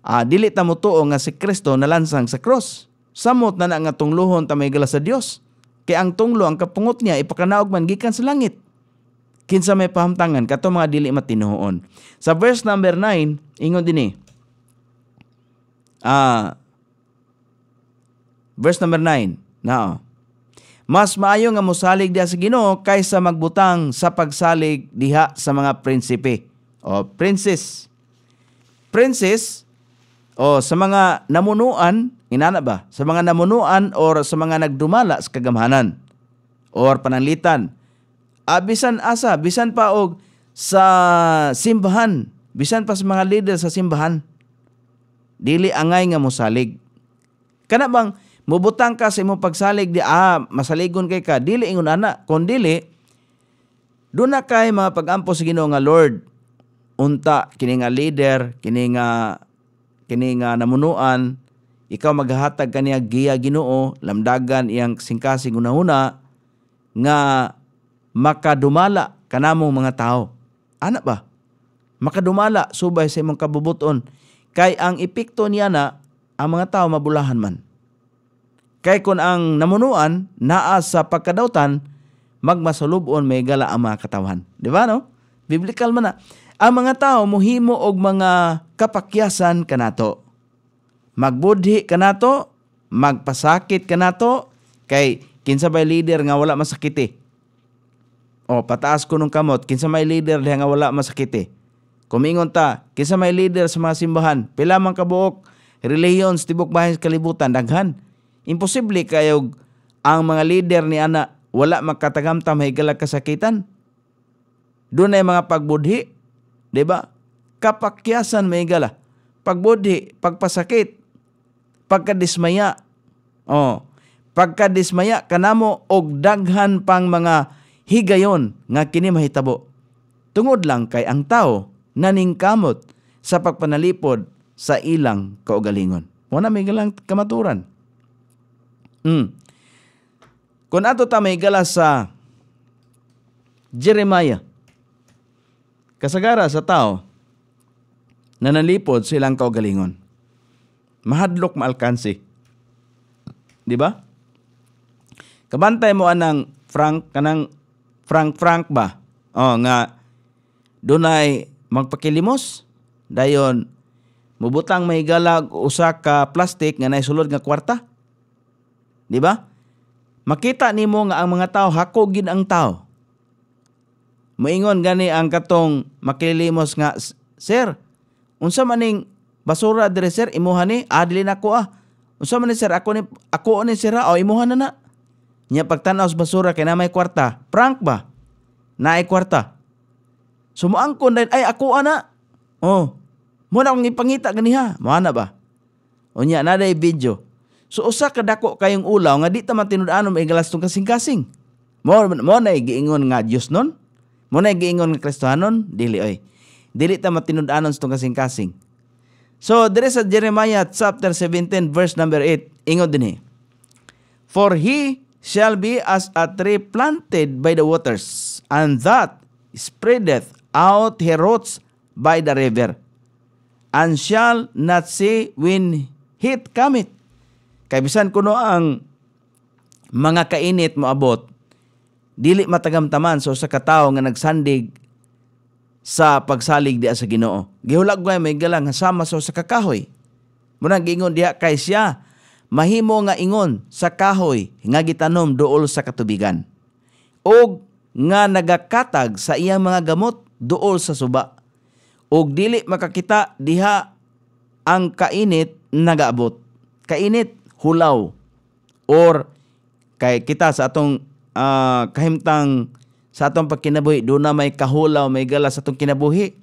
ah, dili ta mo nga si Kristo nalansang sa cross. Samot na na nga tungluhon ta may gala sa Dios. Kay ang tunglo, ang kapungot niya, ipakanaog man gikan sa langit. Kinsa may pahamtangan, kato mga dili matinuon. Sa verse number 9, ingon din eh. Ah, verse number 9. Now, mas maayo nga mosalig diha sa Ginoo kaysa magbutang sa pagsalig diha sa mga prinsipe o princess. Princess o sa mga namunuan, inana ba? Sa mga namunuan or sa mga nagdumala sa kagamhanan or pananglitan. Ah, bisan asa, bisan pa og sa simbahan, bisan pa sa mga leader sa simbahan. Dili angay nga mosalig. Kana bang mubutang ka sa imong pagsalig di ah masaligon kay ka dili ingon ana kon dili do na kay mga pagampo sa Ginoo nga Lord unta kini nga leader kini nga kini nga namunuan ikaw maghatag kaniya giya Ginoo lamdagan iyang singkasing una-una nga makadumala kanamong mga tao ana ba makadumala subay sa imong kabubuton kay ang epekto niya na ang mga tao mabulahan man Kay kun ang namunuan naa sa pagkadawtan magmasulubon may gala ang mga katawhan. Di ba no? Biblical man na. Ang mga tao muhimo og mga kapakyasan kanato. Magbudhi kanato, magpasakit kanato kay kinsa bay leader nga wala masakiti. O pataas ko nung kamot, kinsa may leader diha nga wala masakit masakiti. Kumingon ta, kinsa may leader sa mga simbahan, pila man kabuok relihiyon sa tibok bahin sa kalibutan daghan Imposible kayo ang mga leader ni ana wala makatagamtam higala kasakitan. Doon ay mga pagbudhi, di ba? Kapakyasan may higala. Pagbudhi, pagpasakit, pagkadismaya. Oh, pagkadismaya kanamo og daghan pang mga higayon nga kini mahitabo. Tungod lang kay ang tao naningkamot sa pagpanalipod sa ilang kaugalingon. Wala may galang kamaturan. Mm. Kung ato ta may gala sa Jeremiah, kasagara sa tao na nalipod silang kaugalingon. Mahadlok maalkansi. Di ba? Kabantay mo anang Frank, kanang Frank Frank ba? Oh, nga dunay magpakilimos dayon mubutang may galag usa ka plastic nga naisulod nga kwarta Di ba? Makita nimo nga ang mga tao hako ang tao. Maingon gani ang katong makilimos nga sir, unsa maning basura diri sir imuha ni adli ah, na ko ah. Unsa man ni sir ako ni ako ni sir ah. o imuha na na. Nya pagtan-aw sa basura kay na may kwarta. Prank ba? Naay kwarta. Sumuangkon dahil ay ako ana. Oh. Mo na akong ipangita gani ha. Mo na ba? Unya na day video. So usa ka dako kayong ulaw nga di ta man tinud-anom ay galastong kasing-kasing. Mo mo na giingon nga Dios nun. Mo na giingon nga Kristohanon dili oy. Dili ta man tinud-anon sa kasing-kasing. So there is a Jeremiah chapter 17 verse number 8 ingon dinhi. For he shall be as a tree planted by the waters and that spreadeth out her roots by the river and shall not see when heat cometh Kay bisan kuno ang mga kainit mo abot, dili matagamtaman so sa katawo nga nagsandig sa pagsalig diya sa Ginoo. Gihulag ko may galang hasama so sa kakahoy. Muna giingon diha kay siya mahimo nga ingon sa kahoy nga gitanom duol sa katubigan. Og nga nagakatag sa iyang mga gamot duol sa suba. Og dili makakita diha ang kainit nagaabot. Kainit hulaw or kay kita sa atong uh, kahimtang sa atong pagkinabuhi do na may kahulaw may gala sa atong kinabuhi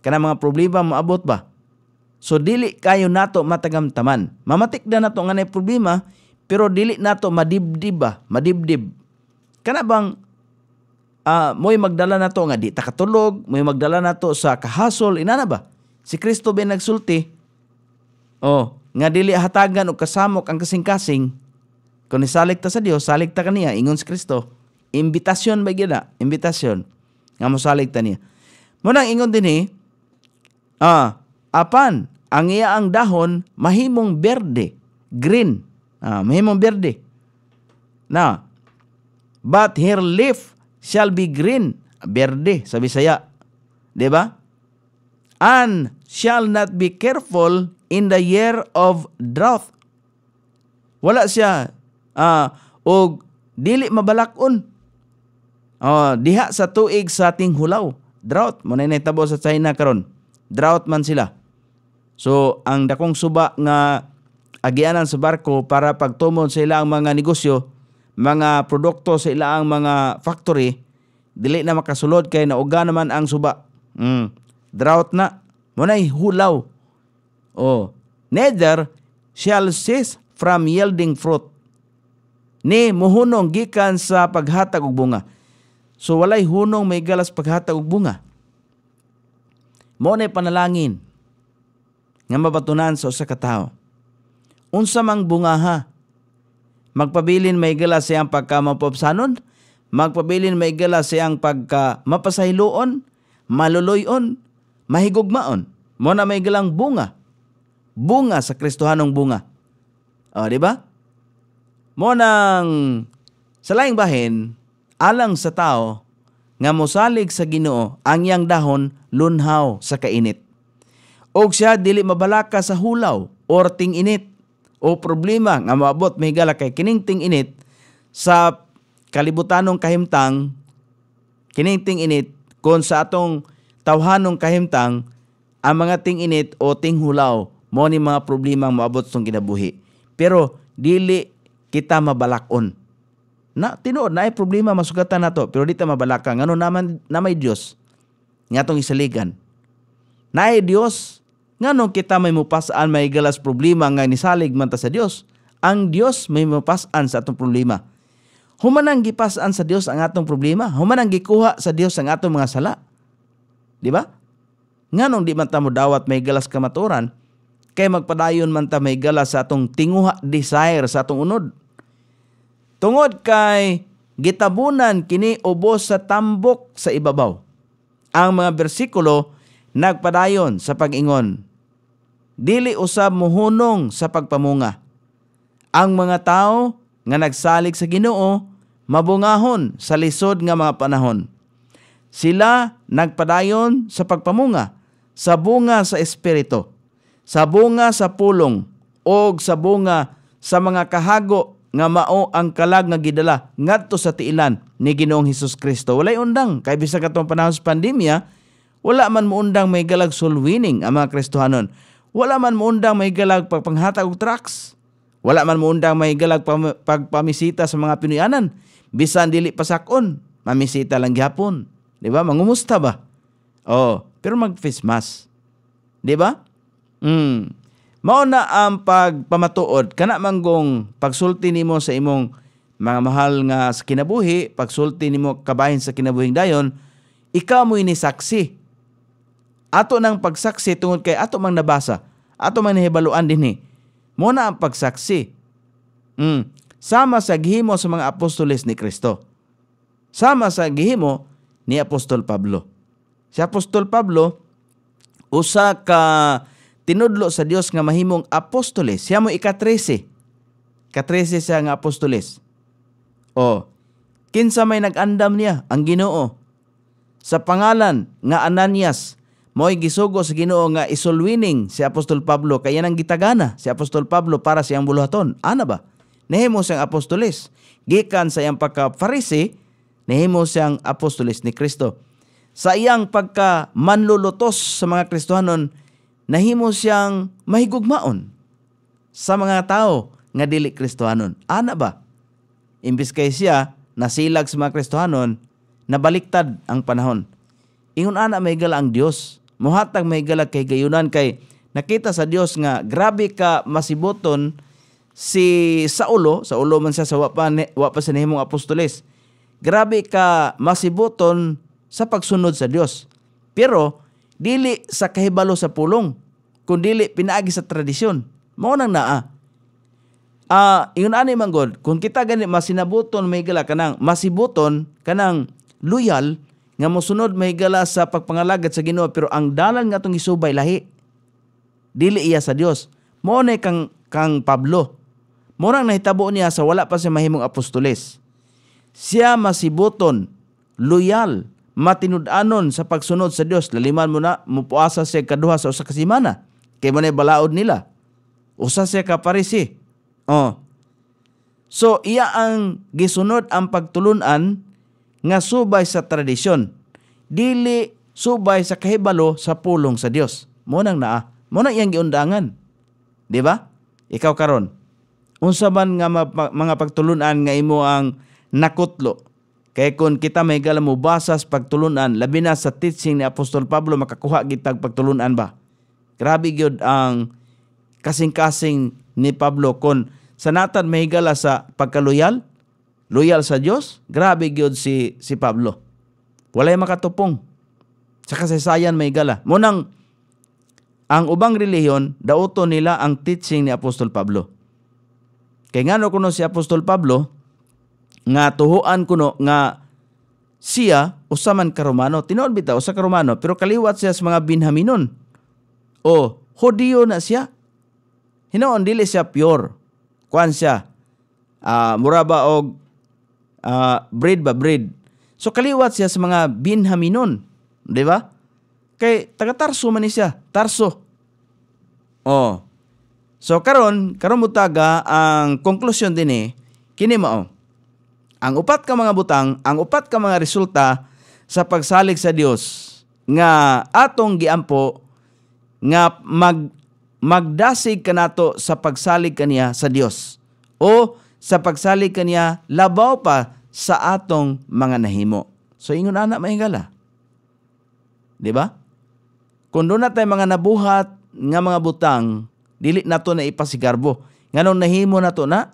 kana mga problema maabot ba so dili kayo nato matagamtaman mamatik na nato nga problema pero dili nato madibdib ba madibdib kana bang uh, mo'y magdala nato nga di takatulog mo'y magdala nato sa kahasol inana ba si Kristo ba nagsulti oh nga dili hatagan og kasamok ang kasing-kasing kun nisalig ta sa Dios salig ta kaniya ingon si Kristo imbitasyon ba gyud imbitasyon nga mo mosalig ta niya mo nang ingon dinhi eh, ah apan ang iya ang dahon mahimong berde green ah, mahimong berde na but her leaf shall be green berde sabi saya. di ba and shall not be careful in the year of drought. Wala siya uh, og dili mabalakon. Uh, ah, diha sa tuig sa ating hulaw. Drought. Muna nahitabo sa China karon. Drought man sila. So, ang dakong suba nga agianan sa barko para pagtumon sa ilang mga negosyo, mga produkto sa ilang mga factory, dili na makasulod kay nauga naman ang suba. Mm. Drought na. Munay hulaw Oh, neither shall cease from yielding fruit ni mohunong gikan sa paghatag og bunga. So walay hunong may galas paghatag og bunga. Mo na panalangin nga mabatunan sa usa ka tawo. Unsa mang bunga ha magpabilin may galas siyang pagkamapapsanon, magpabilin may galas ang pagka mapasahiloon, maluloyon, mahigugmaon. Mo na may galang bunga bunga sa Kristohanong bunga. O, di ba? Mo nang sa laing bahin, alang sa tao, nga mosalig sa ginoo ang yang dahon lunhaw sa kainit. O siya dili mabalaka sa hulaw or ting init o problema nga maabot mahigala kay kining ting init sa kalibutanong kahimtang kining ting init kon sa atong tawhanong kahimtang ang mga ting init o ting hulaw mo ni mga problema ang maabot tong ginabuhi. Pero dili kita mabalakon. Na tinuod na ay problema masugatan nato pero dili ta mabalaka ngano naman na may Dios ngatong isaligan. Naay Dios ngano kita may mupasaan may galas problema nga nisalig man ta sa Dios. Ang Dios may mupasaan sa atong problema. Human ang gipasaan sa Dios ang atong problema, human ang gikuha sa Dios ang atong mga sala. Di ba? Nganong di man tamo dawat may galas kamaturan, Kay magpadayon man ta may gala sa atong tinguha desire sa atong unod. Tungod kay gitabunan kini ubos sa tambok sa ibabaw. Ang mga bersikulo nagpadayon sa pag-ingon. Dili usab muhunong sa pagpamunga. Ang mga tao nga nagsalig sa Ginoo mabungahon sa lisod nga mga panahon. Sila nagpadayon sa pagpamunga sa bunga sa espiritu sa bunga sa pulong o sa bunga sa mga kahago nga mao ang kalag nga gidala ngadto sa tiilan ni Ginoong Hesus Kristo. Walay undang kay bisag katong panahon sa pandemya, wala man mo undang may galag soul winning ang mga Kristohanon. Wala man mo undang may galag pagpanghatag og tracks. Wala man mo undang may galag pagpamisita sa mga Pinoyanan. Bisan dili pasakon, mamisita lang gyapon. Di ba? Mangumusta ba? Oh, pero mag-face mask. Di ba? Mm. Mao na ang pagpamatuod kana manggong pagsulti nimo sa imong mga mahal nga sa kinabuhi, pagsulti nimo kabahin sa kinabuhing dayon, ikaw mo ini saksi. Ato nang pagsaksi tungod kay ato mang nabasa, ato mang nahibaluan dinhi. Mo na ang pagsaksi. Mm. Sama sa gihimo sa mga apostoles ni Kristo. Sama sa gihimo ni Apostol Pablo. Si Apostol Pablo usa ka tinudlo sa Dios nga mahimong apostoles. Siya mo ika-13. Ka-13 siya nga apostoles. O, kinsa may nagandam niya ang Ginoo sa pangalan nga Ananias mo'y gisugo sa Ginoo nga isulwining si Apostol Pablo kaya nang gitagana si Apostol Pablo para siyang buluhaton. Ana ba? Nahimo siyang apostoles. Gikan sa iyang pagka-farisi, nahimo siyang apostoles ni Kristo. Sa iyang pagka manlulutos sa mga Kristohanon, nahimo siyang mahigugmaon sa mga tao nga dili Kristohanon. Ana ba? Imbis kay siya nasilag sa mga Kristohanon, nabaliktad ang panahon. Ingon ana may gala ang Dios. Muhatag may gala kay gayunan kay nakita sa Dios nga grabe ka masiboton si Saulo, Saulo man siya sa wapan wapa sa nahimong apostoles. Grabe ka masiboton sa pagsunod sa Dios. Pero dili sa kahibalo sa pulong kundi pinaagi sa tradisyon mao nang naa ah uh, ingon ani man god kung kita gani masinabuton may gala kanang masibuton kanang loyal nga mosunod may gala sa pagpangalagad sa Ginoo pero ang dalan nga atong isubay lahi dili iya sa Dios mao na kang kang Pablo murang nahitabo niya sa wala pa siya mahimong apostoles siya masibuton loyal matinud-anon sa pagsunod sa Dios laliman mo na mupuasa siya kaduha sa usa ka semana kay mo balaod nila usa siya ka parisi oh so iya ang gisunod ang pagtulunan nga subay sa tradisyon dili subay sa kahibalo sa pulong sa Dios mo nang naa mo nang iyang giundangan di ba ikaw karon unsa man nga mga pagtulunan nga imo ang nakutlo Kay kung kita may gala mo basas pagtulunan, labi na sa teaching ni Apostol Pablo, makakuha kitag pagtulunan ba? Grabe gyud ang kasing-kasing ni Pablo kon sanatan may gala sa pagkaloyal, loyal sa Dios, grabe gyud si si Pablo. Walay makatupong. Sa kasaysayan may gala. Mo ang ubang relihiyon, dauto nila ang teaching ni Apostol Pablo. Kay ngano kuno si Apostol Pablo, nga tuhuan kuno nga siya usaman ka Romano tinuod bitaw sa ka Romano pero kaliwat siya sa mga Binhaminon o Hodiyo na siya hinoon dili siya pure kuan siya uh, mura ba og uh, ah, breed ba breed so kaliwat siya sa mga Binhaminon di ba kay taga Tarso man siya Tarso oh so karon karon mutaga ang konklusyon dinhi eh, kini mao ang upat ka mga butang, ang upat ka mga resulta sa pagsalig sa Dios nga atong giampo nga mag magdasig kanato sa pagsalig kaniya sa Dios o sa pagsalig kaniya labaw pa sa atong mga nahimo. So ingon ana mahingala. 'Di ba? Kung doon na mga nabuhat nga mga butang, dili nato na ipasigarbo. Nganong nahimo nato na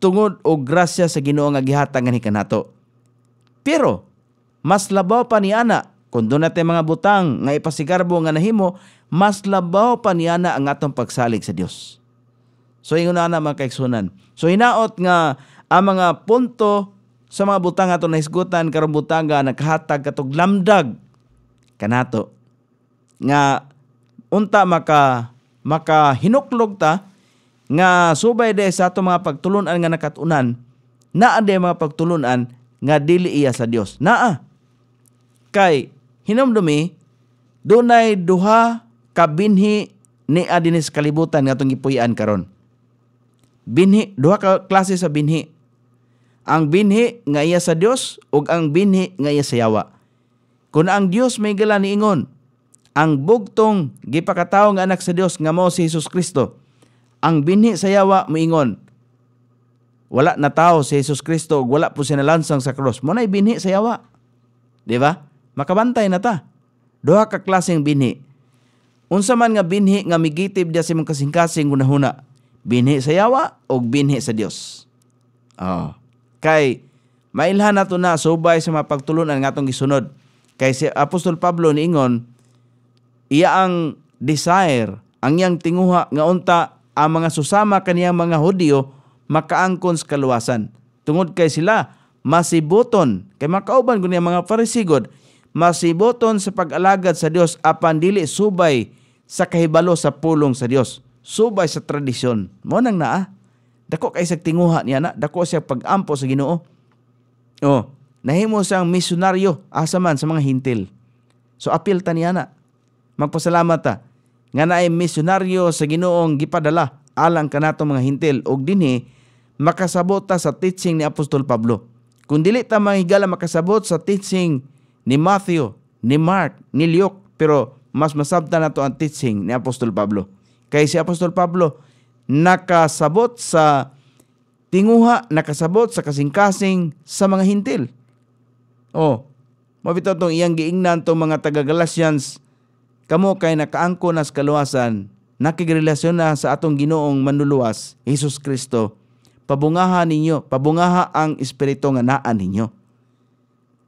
tungod o grasya sa Ginoo nga gihatangan hikanato. Pero mas labaw pa ni ana kung doon natin mga butang nga ipasigarbo nga nahimo, mas labaw pa ni Ana ang atong pagsalig sa Dios. So ingon na mga kaiksunan. So hinaot nga ang mga punto sa mga butang ato nahisgutan karong butanga naghatag katog lamdag kanato nga unta maka maka hinuklog ta nga subay de sa ato mga pagtulunan nga nakatunan naa de mga pagtulunan nga dili iya sa Dios naa kay hinumdumi dunay duha ka binhi ni adinis kalibutan nga atong gipuy-an karon binhi duha ka klase sa binhi ang binhi nga iya sa Dios ug ang binhi nga iya sa yawa kun ang Dios may gala ni ingon ang bugtong gipakatawo nga anak sa Dios nga mao si Hesus Kristo ang binhi sa sayawa moingon wala na tao si Jesus Kristo ug wala po sinalansang sa cross mo nay binhi sa yawa di ba makabantay na ta duha ka klaseng binhi unsa man nga binhi nga migitib dia sa imong kasing-kasing hunahuna binhi sa yawa ug binhi sa Dios oh kay mailhan nato na subay sa mapagtulunan nga atong gisunod kay si Apostol Pablo niingon iya ang desire ang iyang tinguha nga unta ang mga susama kaniyang mga Hudyo makaangkon sa kaluwasan. Tungod kay sila masibuton kay makauban kun mga Parisigod masibuton sa pag-alagad sa Dios apan dili subay sa kahibalo sa pulong sa Dios subay sa tradisyon mo nang naa dako kay sa tinguha niya na dako siya pagampo sa Ginoo oh nahimo siyang misyonaryo asa man sa mga hintil so apil ta niya na magpasalamat ta nga naay misyonaryo sa Ginoong gipadala alang kanato mga hintil og dinhi makasabot ta sa teaching ni Apostol Pablo. Kung dili ta mahigala makasabot sa teaching ni Matthew, ni Mark, ni Luke, pero mas masabta nato ang teaching ni Apostol Pablo. Kay si Apostol Pablo nakasabot sa tinguha, nakasabot sa kasing-kasing sa mga hintil. Oh, mabitaw tong iyang giingnan tong mga taga Galatians kamo kay nakaangko nas kaluwasan, nakigrelasyon na sa atong ginoong manluluwas, Hesus Kristo, pabungaha ninyo, pabungaha ang espiritu nga naan ninyo.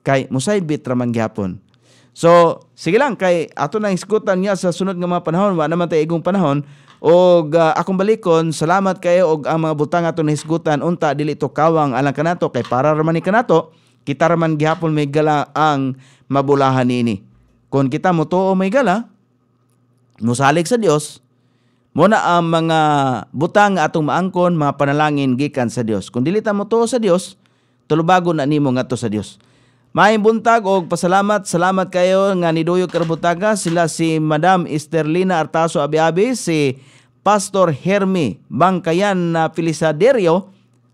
Kay musaybit ramang gyapon. So, sige lang, kay ato na iskutan niya sa sunod nga mga panahon, wa naman tayo igong panahon, o uh, ah, akong balikon, salamat kayo og ang mga butang ato na iskutan, unta, dili to kawang, alang kanato, kay para raman ni kanato, kita raman gihapon may gala ang mabulahan nini. Kung kita mo to o oh, may gala, Musalig sa Dios, muna ang mga butang atong maangkon, mga panalangin gikan sa Dios. Kung dili ta mo to sa Dios, tulubago na nimo nga to sa Dios. Maayong buntag og pasalamat, salamat kayo nga niduyog karbutaga sila si Madam Esterlina Artaso Abiabi, si Pastor Hermi Bangkayan na Filisaderio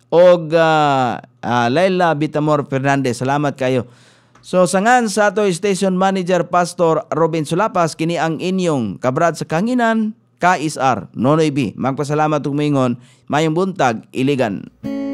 og uh, uh, Laila Bitamor Fernandez. Salamat kayo. So sangan sa ato station manager Pastor Robin Sulapas kini ang inyong kabrad sa kanginan KSR ISR Nonoy B. Magpasalamat ug mingon mayong buntag iligan.